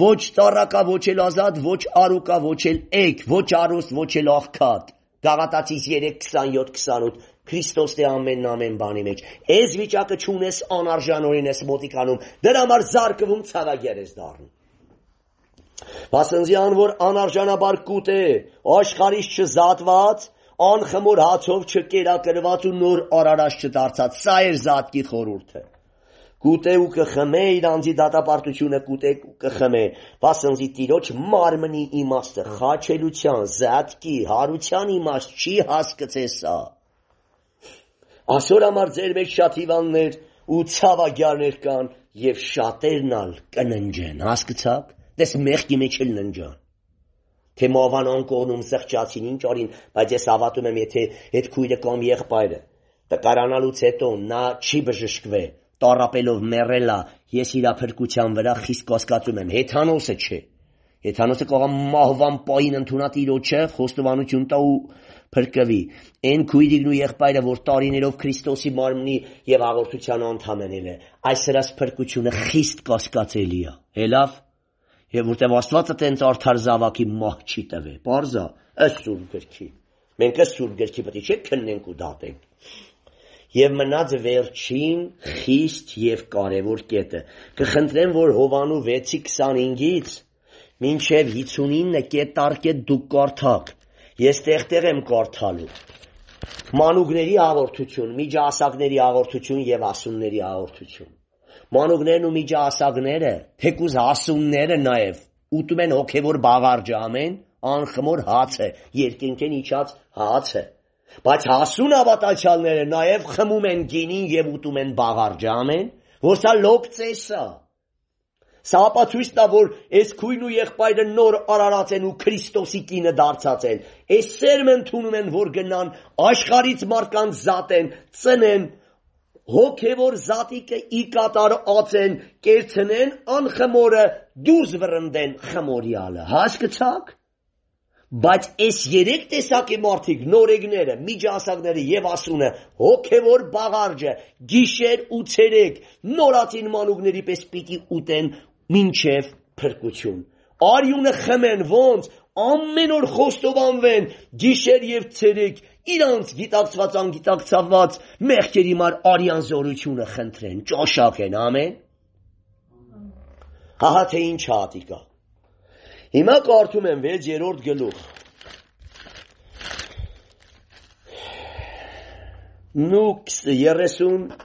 ոչ տարակա, ոչ էլ ազատ, ոչ արուկա, ոչ էլ էկ, ոչ արուստ, ոչ էլ աղքատ։ Գաղատացիս 3:27-28 Քրիստոսն է ամենն ամեն բանի մեջ։ Այս վիճակը ճունես անարժանորեն ես մոտիկանում։ Դրա համար զարկվում ցավագեր ես դառնում։ Բասնզի անոր անարժանաբար կուտ է, աշխարհից չզատված, անխմոր հացով չկերակրված ու նոր արարած չդարձած։ Սա էր զատկի խորուրդը։ Կուտե ու կխմե իրանձի դատապարտությունը կուտե ու կխմե։ Վասնզի տիրոջ մարմնի իմաստը խաչելության, զատկի, հարության իմաստ չի հասկացե սա։ Այսօր համար ձեր մեջ շատ հիվաններ ու ցավագյալներ կան եւ շատերն ալ կննջեն, հասկացաք։ Դες մեղքի մեջ էլ ննջան թե մովան անկողնում սղճացին ինչ օրին, բայց ես հավատում եմ, եթե այդ քույրը կամ եղբայրը տկարանալուց հետո նա չի բժշկվե, տարապելով մեռելա, ես իր փրկության վրա խիստ կասկածում եմ, հեթանոսը չէ։ Հեթանոսը կողամ մահվան պային ընդունատիրոջը խոստովանություն տա ու փրկվի։ Այն քույրիկն ու եղբայրը, որ տարիներով Քրիստոսի մարմնի եւ հաղորդության անդամ են ելել, այս հրաս փրկությունը խիստ կասկածելի է։ Հելավ, Եվ որտեվ Աստվածը տենց արդար զավակի մահ չի տվել, པարզ է, ըստ Սուրբ գրքի։ Մենք ըստ Սուրբ գրքի պետք չէ քննենք ու դատենք։ Եվ մնաց վերջին խիստ եւ կարեւոր կետը։ Կխնդրեմ, որ Հովանու 6:25-ից մինչև 59 կետարկետ դուք կարդաք։ Ես տեղտեղ եմ կարդալու մանուկների հաղորդություն, միջահասակների հաղորդություն եւ ասունների հաղորդություն մանուկներն ու միջահասակները, թեկուզ հասունները նաև ուտում են հոգևոր բաղարջը, ամեն անխմոր հացը, երկինքեն իջած հացը։ Բայց հասուն հավատացյալները նաև խմում են գինին եւ ուտում են բաղարջը, ամեն, որ սա լոկ ծես է։ Սա ապա ցույց տա, որ այս քույն ու եղբայրը նոր արարած են ու Քրիստոսի կինը դարձած են։ Այս սերմն ընդունում են, որ գնան աշխարից մարդկանց զատեն, ծնեն, հոգևոր զատիկը ի կատար ածեն, կերցնեն անխմորը, դուրս վրընդեն խմորյալը։ Հասկացա՞ք։ Բայց այս երեք տեսակի մարդիկ, նորեգները, միջասակները եւ ասունը, հոգևոր բաղարջը, գիշեր ու ցերեկ, նորածին մանուկների պես պիտի ուտեն մինչև փրկություն։ Արյունը խմեն ոնց ամեն օր խոստովանվեն, գիշեր եւ ցերեկ իրանց գիտակցված անգիտակցված մեղքերի մար արյան զորությունը խնդրեն, ճաշակեն ամեն։ Հահա թե ինչ հատիկա։ Հիմա կարդում եմ 6-րդ գլուխ։ Նուքս 30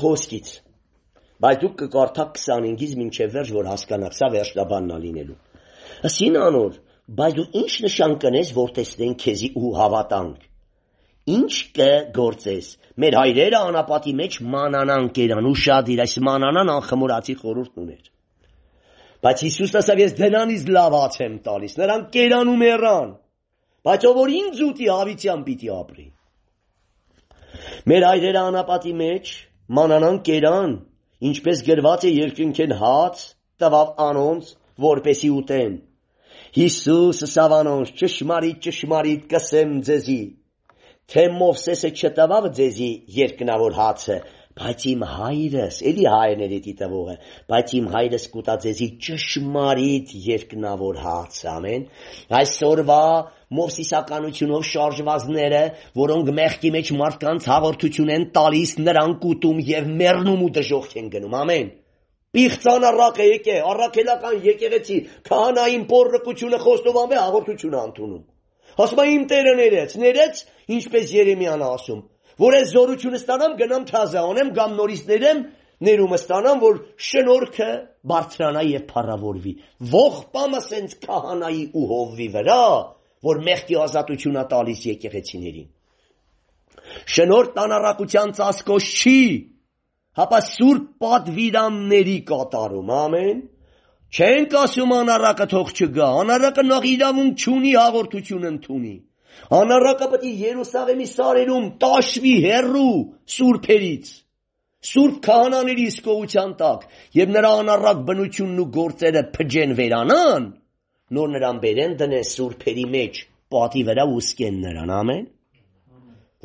խոսքից։ Բայց դուք կկարդաք 25-ից մինչև վերջ, որ հասկանաք, սա վերջնաբանն է լինելու։ Ասին անոր, բայց դու ինչ նշան կնես, որ տեսնեն քեզի ու հավատանք։ Ինչ կգործես։ Մեր հայրերը անապատի մեջ մանանան կերան ու շատ իր այս մանանան անխմորացի խորհուրդն ուներ։ Բայց Հիսուսն ասավ ես դրանից լավաց եմ տալիս։ Նրան կերան ու մեռան։ Բայց ով որ ինձ ուտի հավիտյան պիտի ապրի։ Մեր հայրերը անապատի մեջ մանանան կերան, ինչպես գրված է երկնքեն հաց տվավ անոնց, որպեսի ուտեն։ Հիսուսը սավանոց ճշմարիտ ճշմարիտ կսեմ ձեզի թե Մովսեսը չտվավ ձեզի երկնավոր հացը, բայց իմ հայրս, էլի հայրների դիտավորը, բայց իմ հայրս կուտա ձեզի ճշմարիտ երկնավոր հացը, ամեն։ Այսօրվա Մովսիսականությունով շարժվածները, որոնք մեղքի մեջ մարդկանց հաղորդություն են տալիս, նրանք ուտում եւ մեռնում ու դժոխք են գնում, ամեն։ Պիղծան առակ է եկե, առաքելական եկեղեցի, քահանային պորրկությունը խոստովանվե հաղորդություն է ընդունում։ Ասում է իմ Տերը ներեց, ներեց, ինչպես Երեմիան ասում, որ այս զորությունը ստանամ, գնամ թազա անեմ կամ նորից ներեմ, ներումը ստանամ, որ շնորհքը բարձրանա եւ փառավորվի։ Ող պամը սենց քահանայի ու հովվի վրա, որ մեղքի ազատությունա տալիս եկեղեցիներին։ Շնորհ տանարակության ծածկոց չի, հապա սուրբ պատվիրանների կատարում, ամեն։ Չենք ասում անարակը թող չգա, անարակը նախ իրավունք չունի հաղորդություն ընդունի։ Անարակը պետք է Երուսաղեմի սարերում տաշվի հերրու սուրբերից, սուրբ քահանաների իսկողության տակ, եւ նրա անարակ բնությունն ու գործերը փջեն վերանան, նոր նրան բերեն դնեն սուրբերի մեջ, պատի վրա ուսկեն նրան, ամեն։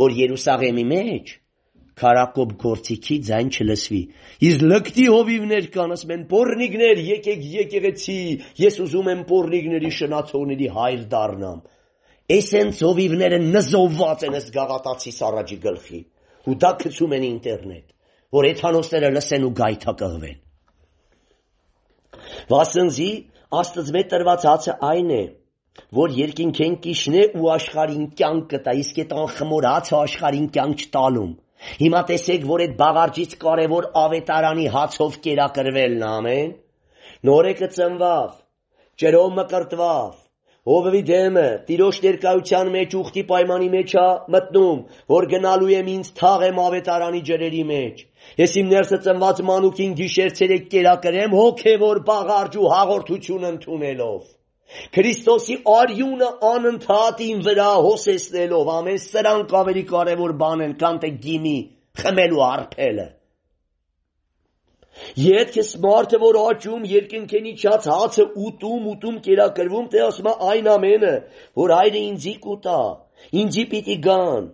Որ Երուսաղեմի մեջ քարակոպ գործիքի ձայն չլսվի։ Իսկ լկտի հովիվներ կան, ասում են «Պորնիկներ, եկեք եկեղեցի, ես ուզում եմ պորնիկների շնացողների հայր դառնամ»։ Էսենց հովիվները նզովված են ըս գաղատացի սառաջի գլխի, ու դա գցում են ինտերնետ, որ էթանոսները լսեն ու գայթակղվեն։ Վասնզի Աստծո մեծ տրված հացը այն է, որ երկինքեն կիշն է ու աշխարհին կյանք կտա, իսկ այդ անխմոր հացը աշխարհին կյանք չտալում։ Հիմա տեսեք, որ այդ բավարջից կարևոր ավետարանի հացով կերակրվելն ամեն։ Նորեկը ծնվավ, ճերով մկրտվավ, Հովվի դեմը տիրոջ ներկայության մեջ ուխտի պայմանի մեջ է մտնում, որ գնալու եմ ինձ թաղ եմ ավետարանի ջրերի մեջ։ Ես իմ ներսը ծնված մանուկին գիշերցերեք կերակրեմ հոգևոր բաղարջ ու հաղորդություն ընդունելով։ Քրիստոսի արյունը անընդհատ ին վրա հոսեցնելով ամեն սրանք ավելի կարևոր բան են, քան թե գինի, խմելու արփելը։ Եթե սմարթը որ աճում երկնքենի չած հացը ուտում, ուտում կերակրվում, թե ասում այն ամենը, որ հայրը ինձի կուտա, ինձի պիտի գան,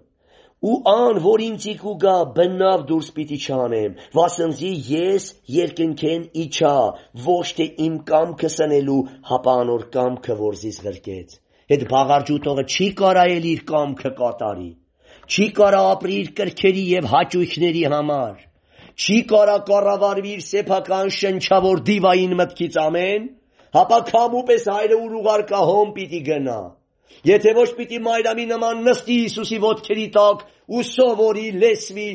ու ան, որ ինձ իգուգա բնավ դուրս պիտի չանեմ, վասնզի ես երկնքեն իջա, ոչ թե իմ կամքը սնելու հապանոր կամքը, որ զիս գրկեց։ Այդ բաղարջուտողը չի կարայել իր կամքը կատարի, չի կարա ապրի իր կրքերի և հաճույքների համար, չի կարա կառավարվի իր սեփական շնչավոր դիվային մտքից ամեն, հապա քամուպես հայրը ուր ուղարկա հոմ պիտի գնա։ Եթե ոչ պիտի մայրամի նման նստի Հիսուսի ոտքերի տակ ու սովորի լեսվի,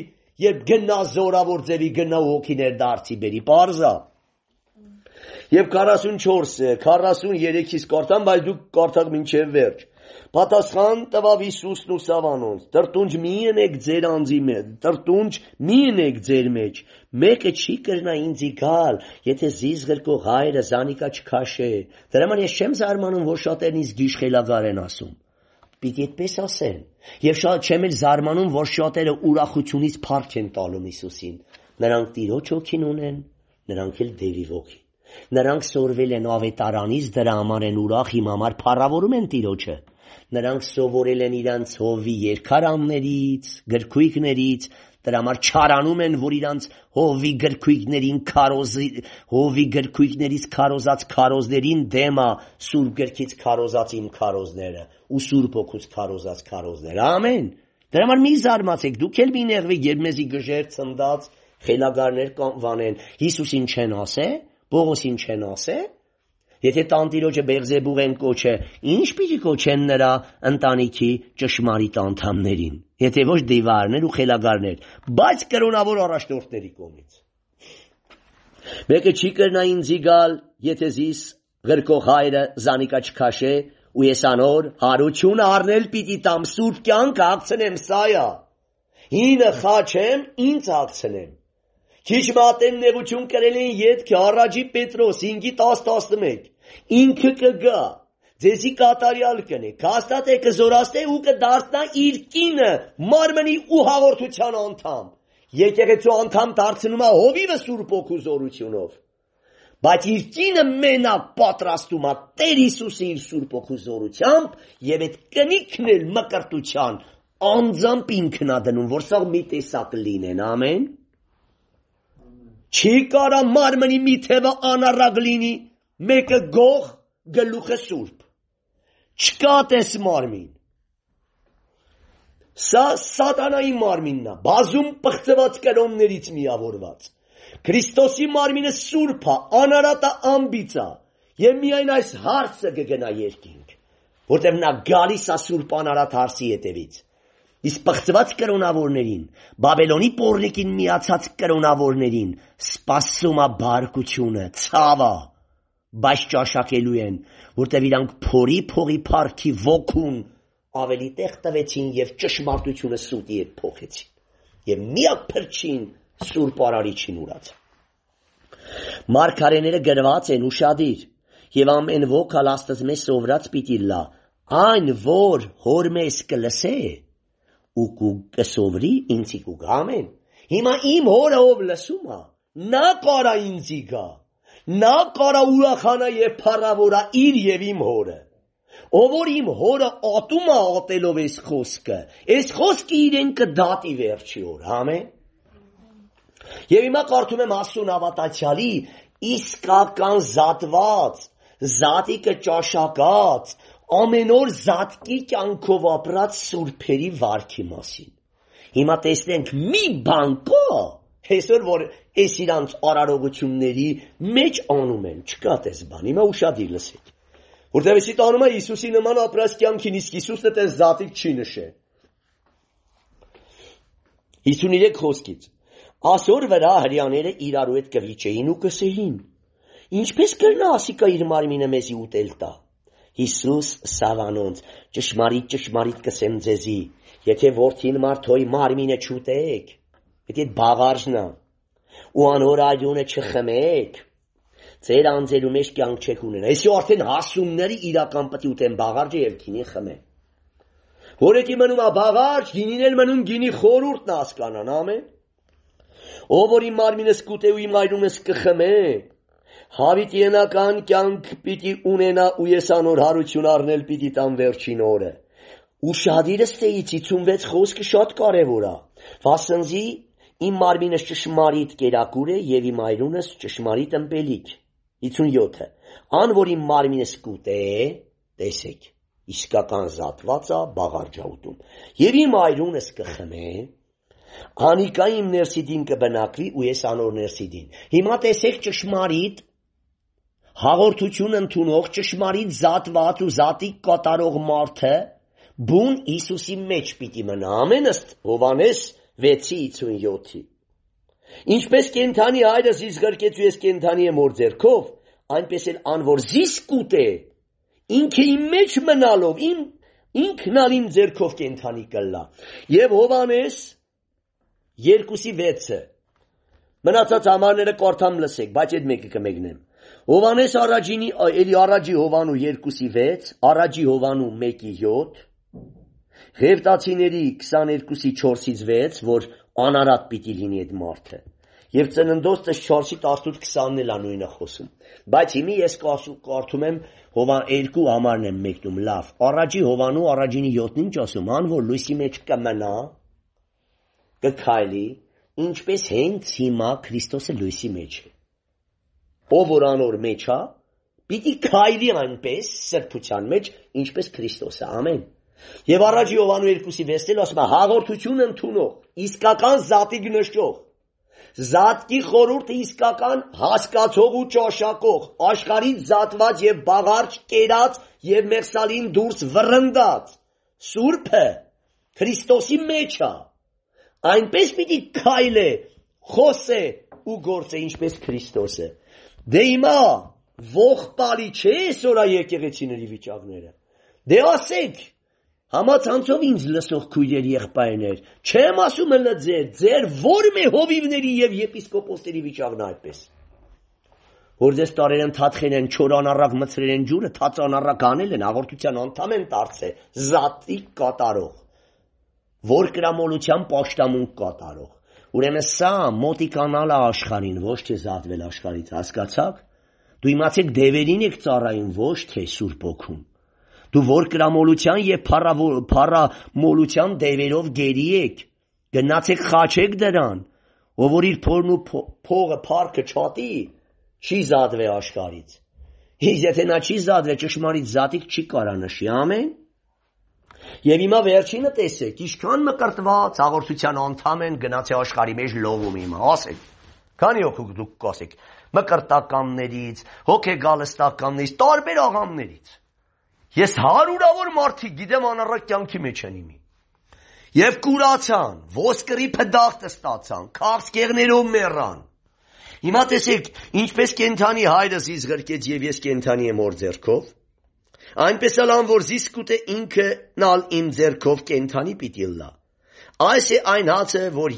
երբ գնա զորավոր ձևի գնա ու հոգիներ դարձի բերի parza։ Եվ 44-ը, 43-ից կարդամ, բայց դուք կարդաք ոչ վերջ։ Պատասխան տվավ Հիսուսն ու Սավանոնց. «Տրտունջ մի ընեք ձեր անձի մեջ, տրտունջ մի ընեք ձեր մեջ։ Մեկը չի կրնա ինձի գալ, եթե զիզ գրկող հայրը զանիկա չքաշե։ Դրա համար ես չեմ զարմանում, որ շատերն ինձ գիշխելագար են ասում»։ Պիտի այդպես ասեն։ Եվ շատ չեմ էլ զարմանում, որ շատերը ուրախությունից փառք են տալում Հիսուսին։ Նրանք Տիրոջ հոգին ունեն, նրանք էլ Դևի ոգին։ Նրանք սորվել են ավետարանից, դրա համար են ուրախ, իմ համար փառավորում են Տիրոջը։ Նրանք սովորել են իրանց հովի երկարաններից, գրքույկներից, դրա համար չարանում են, որ իրանց հովի գրքույկներին քարոզի, հովի գրքույկներից քարոզած քարոզներին դեմա սուրբ գրքից քարոզած իմ քարոզները ու սուրբ ոգուց քարոզած քարոզները։ Ամեն։ Դրա համար մի զարմացեք, դուք էլ մի նեղվեք, երբ մեզի գժեր ցնդած խելագարներ կամ վանեն։ Հիսուսին չեն ասե, Պողոսին չեն ասե, Եթե տանտիրոջը Բեղզեբուղ են կոչը, ի՞նչ պիտի կոչեն նրա ընտանիքի ճշմարիտ անդամներին, եթե ոչ դիվարներ ու խելագարներ, բայց կրոնավոր առաջնորդների կողմից։ Մեկը չի կրնա ինձի գալ, եթե զիս գրկող հայրը զանիկա չքաշե, ու ես անոր հարությունը առնել պիտի տամ սուրբ կյանք հացնեմ սայա։ Հինը խաչեմ, ինձ հացնեմ։ Քիչ մատեն նեղություն կրել են յետք առաջի Պետրոս 5-ի 10-11։ Ինքը կգա, ձեզի կատարյալ կնի, կհաստատ է կզորաստե ու կդարձնա իր կինը մարմնի ու հաղորդության անդամ։ Եկեղեցու անդամ դարձնում է հովիվը Սուրբ Օգու զորությունով։ Բայց իր կինը մենակ պատրաստում է Տեր Հիսուսի իր Սուրբ Օգու զորությամբ եւ այդ կնիքն էլ մկրտության անձամբ ինքն է դնում, որ սա մի տեսակ լինեն, ամեն։ Չի կարա մարմնի մի թևը անառակ լինի, մեկը գող, գլուխը սուրբ։ Չկա տես մարմին։ Սա սատանայի մարմինն է, բազում պղծված կրոմներից միավորված։ Քրիստոսի մարմինը սուրբ է, անարատ է, ամբից է, եւ միայն այս հարցը կգնա երկինք, որտեղ նա գալիս է սուրբ անարատ հարցի հետևից։ Իսկ պղծված կրոնավորներին, Բաբելոնի Պորնիկին միացած կրոնավորներին սпасում է բարկությունը, ցավը բայց ճաշակելու են, որտեվ իրանք փորի փողի парքի ոգուն ավելի տեղ տվեցին եւ ճշմարտությունը սուտի հետ փոխեցին։ Եվ միակ փրկին Սուրբ Արարիչին ուրաց։ Մարգարեները գրված են ուրشادիր եւ ամեն ոգալ աստծո մեզ սովրած պիտի լա այն որ հոր մեզ կլսե ու կու կսովրի ինձի կու գամեն հիմա իմ հորը ով լսում է նա կարա ինձի գա Նա կարա ուրախանա եւ փառավորա իր եւ իմ հորը։ Ով որ իմ հորը ատում է ատելով այս խոսքը, այս խոսքը իրեն կդատի վերջի օր, ամեն։ Եվ հիմա կարդում եմ Աստուն ավատաչալի իսկական զատված, զատիկը ճաշակած, ամեն օր զատկի կյանքով ապրած սուրբերի վարքի մասին։ Հիմա տեսնենք մի բան կա, Այսօր որ այս իրանց արարողությունների մեջ անում են, չկա տես բան։ Հիմա ուշադիր լսեք։ Որտեւ էսի տանում է Հիսուսի նման ապրած կյանքին, իսկ Հիսուսը տես զատիկ չի նշել։ 53 խոսքից։ Ասոր վրա հрьяաները իրարու հետ կվիճեին ու կսեին. Ինչպես կրնա ասիկա իր մարմինը մեզի ուտել տա։ Հիսուս Սավանոնց ճշմարիտ ճշմարիտ կսեմ ձեզի, եթե որդին մարդոյ մարմինը չուտեք, Պետք է բաղարժնա։ Ու անոր այդյունը չխմեք։ Ձեր անձելու մեջ կյանք չեք ունենա։ Այսի արդեն հասունների իրական պետք ուտեն բաղարջը եւ գինին խմեն։ Որեկի մնում է բաղարջ, գինին էլ մնում գինի խորուրդն հասկանան, ամեն։ Ով որ իմ մարմինս կուտե ու իմ այրումս կխմե, հավիտենական կյանք պիտի ունենա ու ես անոր հարություն առնել պիտի տան վերջին օրը։ Ուշադիրս թե 56 խոսքը շատ կարևոր է։ Վասնզի Իմ մարմինս ճշմարիտ կերակուր է եւ իմ այրունս ճշմարիտ ըմպելիք։ 57-ը. Ան որ իմ մարմինս կուտե, տեսեք, իսկական զատվածա բաղարջաուտում։ Եվ իմ այրունս կխմե, անիկա իմ ներսիդին կբնակվի ու ես անոր ներսիդին։ Հիմա տեսեք ճշմարիտ հաղորդություն ընդունող ճշմարիտ զատված ու զատիկ կատարող մարդը բուն Հիսուսի մեջ պիտի մնա։ Ամեն ըստ Հովանես 1 6:57-ի։ Ինչպես կենթանի հայրս ինձ գրկեց ու ես կենթանի եմ որ ձերքով, այնպես էլ անոր զիսկ ուտե, ինքը իմ մեջ մնալով, իմ ինքն ալ իմ ձերքով կենթանի կլա։ Եվ Հովանես 2:6-ը Մնացած համարները կարդամ լսեք, բայց այդ մեկը կմեկնեմ։ Հովանես առաջինի, էլի առաջի Հովանու 2:6, առաջի Հովանու 1:7, Ղևտացիների 22-ի 4-ից 6, որ անարատ պիտի լինի այդ մարդը։ Եվ ծննդոստս 4-ի 18-20-ն էլ անույնը խոսում։ Բայց հիմի ես կարդում եմ Հովան երկու համարն եմ մեկնում, լավ։ Առաջի Հովանու առաջինի 7-ն ինչ ասում, ան որ լույսի մեջ կմնա, կքայլի, ինչպես հենց հիմա Քրիստոսը լույսի մեջ է։ Ով որ անոր մեջ է, պիտի քայլի այնպես սրբության մեջ, ինչպես Քրիստոսը։ Ամեն։ Եվ առաջ Հովանու երկուսի վեստել ասում է հաղորդություն ընդունող, իսկական զատի գնշող։ Զատկի խորուրդը իսկական հասկացող ու ճաշակող, աշխարից զատված եւ բաղարջ կերած եւ մեղսալին դուրս վռնդած։ Սուրբը Քրիստոսի մեջ է։ Այնպես պիտի քայլե, խոսե ու գործե ինչպես Քրիստոսը։ Դե հիմա ողբալի չէ այսօր եկեղեցիների վիճակները։ Դե ասեք, Համացանցով ինձ լսող քույրեր եղբայրներ, չեմ ասում ըլը ձեր, ձեր ո՞րմ է հովիվների եւ եպիսկոպոսների վիճակն այդպես։ Որ ձեզ տարերեն թաթխեն են, չորան առակ մցրել են ջուրը, թածան առակ անել են, հաղորդության անդամ են դարձել, զատիկ կատարող, որ կրամոլության պաշտամունք կատարող։ Ուրեմն սա մոտիկանալը աշխարհին, ոչ թե զատվել աշխարհից, հասկացա՞ք։ Դու իմացեք, դևերին եք ծառայում, ոչ թե Սուրբ Օգուն դու որ կրամոլության և փառամոլության դևերով գերի եք, գնացեք խաչեք դրան, ով որ իր փորն ու փողը փառքը չատի, չի զատվե աշխարից։ Իսկ եթե նա չի զատվե, ճշմարիտ զատիկ չի կարա նշի, ամեն։ Եվ հիմա վերջինը տեսեք, ինչքան մկրտված հաղորդության անդամ են գնացի աշխարի մեջ լողում հիմա, ասեք։ Քանի օգուտ դուք կասեք մկրտականներից, հոգեգալստականներից, տարբեր աղամներից։ Ես հարյուրավոր մարդիկ գիտեմ անառակ կյանքի մեջ են իմի։ Եվ կուրացան, ոսկրի փդախտը ստացան, քաղցկեղներով մեռան։ Հիմա տեսեք, ինչպես կենթանի հայրս իզ գրկեց եւ ես կենթանի եմ օր ձերքով, այնպես էլ ան որ զիսկուտը ինքնալ իմ ձերքով կենթանի պիտի լա։ Այս է այն հացը, որ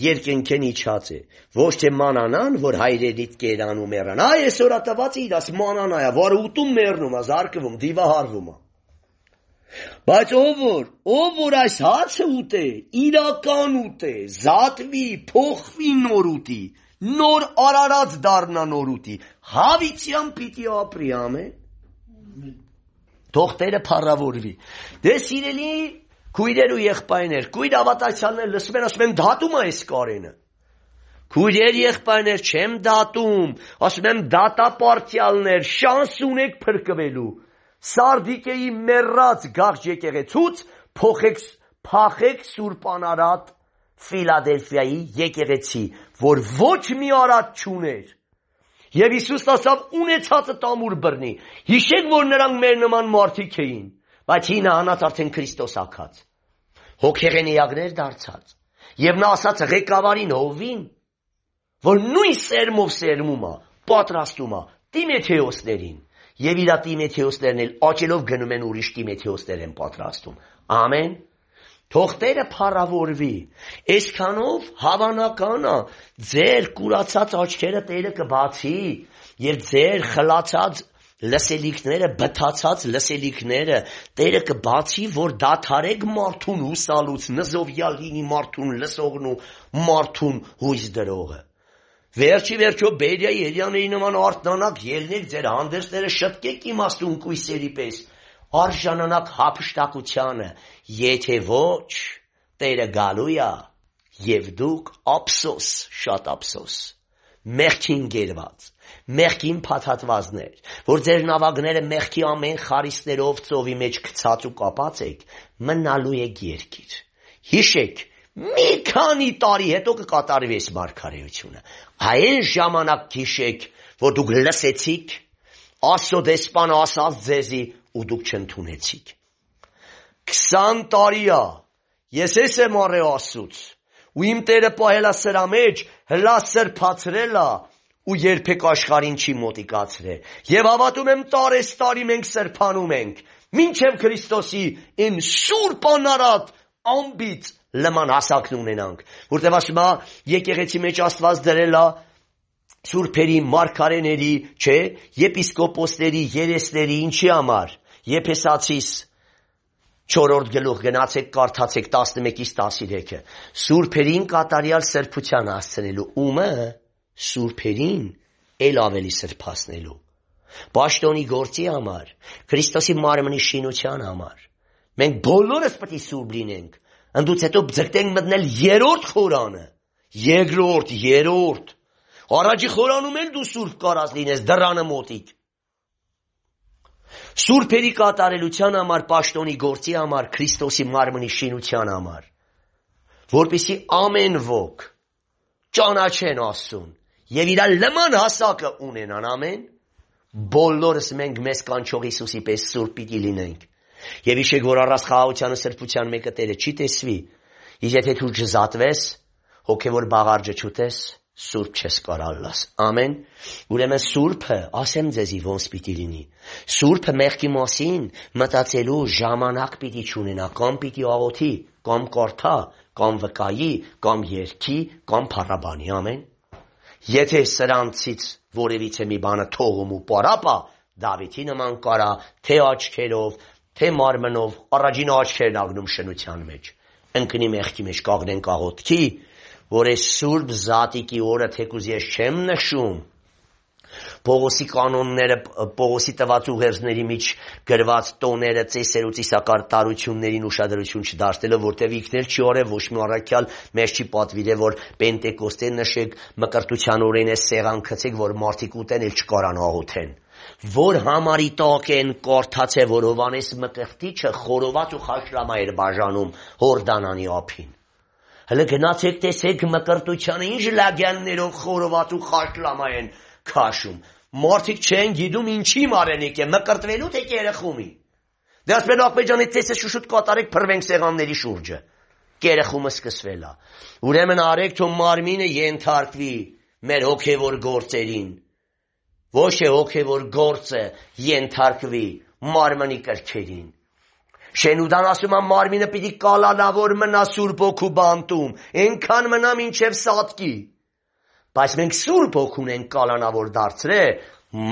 երկնքեն իջած է։ Ոչ թե մանանան, որ հայրերից կերանում երան։ Այ այսօր ատված իրաս մանանայա, որ ուտում մեռնում, ազարկվում, դիվահարվում է։ Բայց ով որ, ով որ այս հացը ուտե, իրական ուտե, զատվի, փոխվի նոր ուտի, նոր արարած դառնա նոր ուտի, հավիցյան պիտի ապրի, ամեն։ Թող Տերը փառավորվի։ Դե սիրելի Քույրեր ու եղբայրներ, քույր ավատացյալներ լսում են, ասում են դատում է այս Կարենը։ Քույրեր եղբայրներ, չեմ դատում, ասում եմ դատապարտյալներ, շանս ունեք փրկվելու։ Սարդիկեի մեռած գաղջ եկեղեցուց փոխեք փախեք Սուրբ Անարատ Ֆիլադելֆիայի եկեղեցի, որ ոչ մի արատ չուներ։ Եվ Հիսուսն ասավ ունեցածը տամուր բռնի։ Հիշեք, որ նրանք մեր նման մարդիկ էին, բայց հինը անած արդեն Քրիստոս ակած հոգեղենիակներ դարձած։ Եվ նա ասաց ղեկավարին Հովին, որ նույն սերմով սերմում է, պատրաստում է Տիմեթեոսներին։ Եվ իր Տիմեթեոսներն էլ աճելով գնում են ուրիշ Տիմեթեոսներ են պատրաստում։ Ամեն։ Թող Տերը փառավորվի։ Այսքանով հավանական է, ձեր կուրացած աչքերը Տերը կբացի, եւ ձեր խլացած լսելիքները, բթացած լսելիքները, Տերը կբացի, որ դաթարեք մարդուն ուսալուց, նզովյալ լինի մարդուն լսողն ու մարդուն հույս դրողը։ Վերջի վերջո Բերիայի երյաների նման արտնանակ ելնել ձեր հանդերձները շտկեք իմաստուն կույսերի պես, արժանանակ հապշտակությանը, եթե ոչ, Տերը գալու է, եւ դուք ափսոս, շատ ափսոս, մեղքին գերված մեղքին փաթաթվածներ, որ ձեր նավակները մեղքի ամեն խարիսներով ծովի մեջ գցած ու կապած եք, մնալու եք երկիր։ Հիշեք, մի քանի տարի հետո կկատարվի այս մարգարեությունը։ Այն ժամանակ հիշեք, որ դուք լսեցիք Աստծո դեսպանը ասաց ձեզի ու դուք չընդունեցիք։ 20 տարի է ես ես եմ արել Աստծուց ու իմ Տերը պահելա սրա մեջ, հլա սրբացրելա ու երբեք աշխարհին չի մոտիկացրել։ Եվ հավատում եմ տարեստարի մենք սրբանում ենք, մինչև Քրիստոսի իմ սուրբ անարատ ամբից լման հասակն ունենանք, որտեղ ասում է եկեղեցի մեջ Աստված դրել է սուրբերի, մարգարեների, չէ, եպիսկոպոսների, երեսների ինչի համար։ Եփեսացիս 4-րդ գլուխ գնացեք կարդացեք 11-ից 13-ը։ Սուրբերին կատարյալ սրբության հասցնելու ումը սուրբերին ել ավելի սրբացնելու, պաշտոնի գործի համար, Քրիստոսի մարմնի շինության համար։ Մենք բոլորս պետք է սուրբ լինենք, ընդուց հետո ձգտենք մտնել երրորդ խորանը, երկրորդ, երրորդ։ Առաջի խորանում էլ դու սուրբ կարած լինես դռանը մոտիկ։ Սուրբերի կատարելության համար, պաշտոնի գործի համար, Քրիստոսի մարմնի շինության համար, որբիսի ամեն ոգ ճանաչեն Աստծուն, եւ իր լման հասակը ունենան ամեն բոլորս մենք մեզ կանչող Հիսուսի պես սուր պիտի լինենք եւ իշե որ առած խաղաղությանը սրբության մեկը Տերը չի տեսվի իսկ եթե դու ճզատվես հոգեոր բաղարջը չուտես սուրբ չես կարալլաս ամեն ուրեմն սուրբը ասեմ ձեզի ոնց պիտի լինի սուրբը մեղքի մասին մտածելու ժամանակ պիտի չունենա կամ պիտի աղոթի կամ կորթա կամ վկայի կամ երկի կամ փառաբանի ամեն Եթե սրանցից որևիցե մի բանը թողում ու պարապա, Դավիթի նման կարա, թե աչքերով, թե մարմնով, առաջին աչքերն ագնում շնության մեջ։ Ընկնի մեղքի մեջ կաղնեն կաղոտքի, որ այս սուրբ զատիկի օրը թեկուզ ես չեմ նշում, Պողոսի կանոնները, Պողոսի տված ուղերձների մեջ գրված տոները, ծեսերուց իսակար տարություններին ուշադրություն չդարձնելով, որտեղ ինքներ չի օրը ոչ մի առաքյալ մեզ չի պատվիրե, որ Պենտեկոստե նշեք, մկրտության օրեն է սեղան գցեք, որ մարդիկ ուտեն, էլ չկարան աղոթեն որ համարի տակ են կորթացե որովանես մկրտիչը խորոված ու խաշրամա էր բաժանում հորդանանի ափին հələ գնացեք տեսեք մկրտությանը ինչ լագյաններով խորոված ու խաշլամա են քաշում Մարդիկ չեն գիտում ինչի մարենիկ է, մկրտվելու թե երախումի։ Դե ասում են Աղբեջանի տեսը շուշուտ կատարեք փրվենք սեղանների շուրջը։ Երախումը սկսվել է։ Ուրեմն արեք թո մարմինը ենթարկվի մեր հոգևոր գործերին։ Ոչ է հոգևոր գործը ենթարկվի մարմնի կրքերին։ Շենուդան ասում է մարմինը պիտի կալանավոր մնա Սուրբ ոգու բանտում, այնքան մնա ինչև սատկի։ Բայց մենք Սուրբ Հոգուն են կալանավոր դարձրել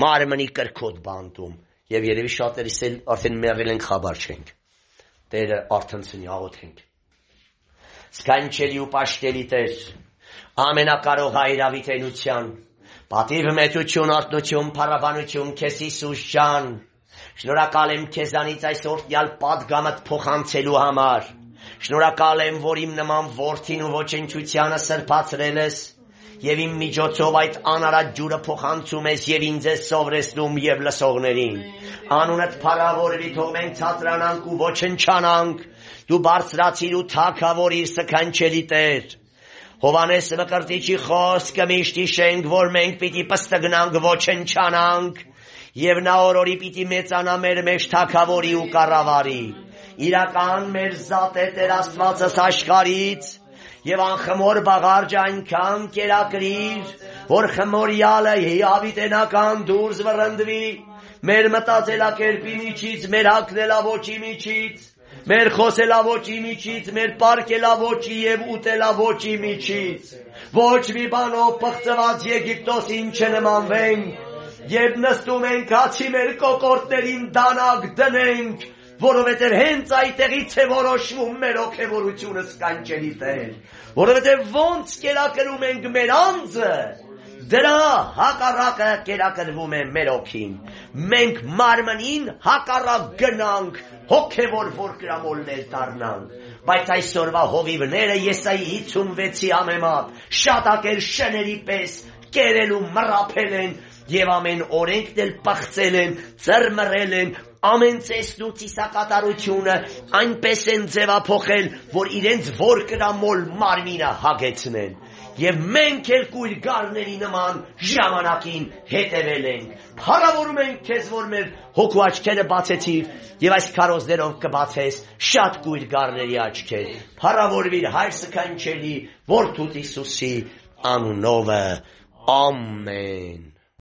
մարմնի կրկոտ բանտում եւ երևի շատերիս էլ արդեն մեռել են խաբար չենք։ Տերը արթնցնի աղոթենք։ Սքանչելի ու պաշտելի Տեր, ամենակարող հայրավիտենության, պատիվ մեծություն, արտնություն, փառաբանություն, քեզ Հիսուս ջան, Շնորհակալ եմ քեզանից այս օրդյալ падգամդ փոխանցելու համար։ Շնորհակալ եմ, որ իմ նման worth-ին ու ոչնչությանը սրբացրել ես եւ իմ միջոցով այդ անարատ ջուրը փոխանցում ես եւ ինձ ես սովրեցնում եւ լսողներին։ Անունդ փառավորվի, թող մենք ցածրանանք ու ոչնչանանք։ Դու բարձրացիր ու թակավորիր սքանչելի Տեր։ Հովանես Մկրտիչի խոսքը միշտ հիշենք, որ մենք պիտի պստգնանք, ոչնչանանք, եւ նա օրորի պիտի մեծանա մեր մեջ թակավորի ու կառավարի։ Իրական մեր զատ է Տեր Աստվածս աշխարից, եւ անխմոր բաղարջը այնքան կերակրիր, որ խմորյալը հիավիտենական դուրս վռնդվի մեր մտածելակերպի միջից, մեր հակնելավոճի միջից, մեր խոսելավոճի միջից, մեր պարկելավոճի եւ ուտելավոճի միջից։ Ոչ մի բանով պղծված Եգիպտոսին չնմանվենք, երբ նստում ենք, հացի մեր կոկորտներին դանակ դնենք, որովհետև հենց այդտեղից է որոշվում մեր ոգևորությունը սկանչելի տեր, որովհետև ոնց կերակրում ենք մեր անձը, դրա հակառակը կերակրվում է մեր ոգին։ Մենք մարմնին հակառակ գնանք, հոգևոր որ գրամոլներ դառնանք։ Բայց այսօրվա հովիվները Եսայի 56-ի համեմատ շատակեր շների պես կերելու մռափել են եւ ամեն օրենքն էլ պղծել են, ծրմռել են, ամեն ծեսն ու ծիսակատարությունը այնպես են ձևափոխել, որ իրենց որ կրամոլ մարմինը հագեցնեն։ Եվ մենք էլ կույր գարների նման ժամանակին հետևել ենք։ Փառավորում ենք քեզ, որ մեր հոգու աչքերը բացեցիր եւ այս քարոզներով կբացես շատ կույր գարների աչքեր։ Փառավորվիր հայր սքանչելի, որդուդ Հիսուսի անունովը։ Ամեն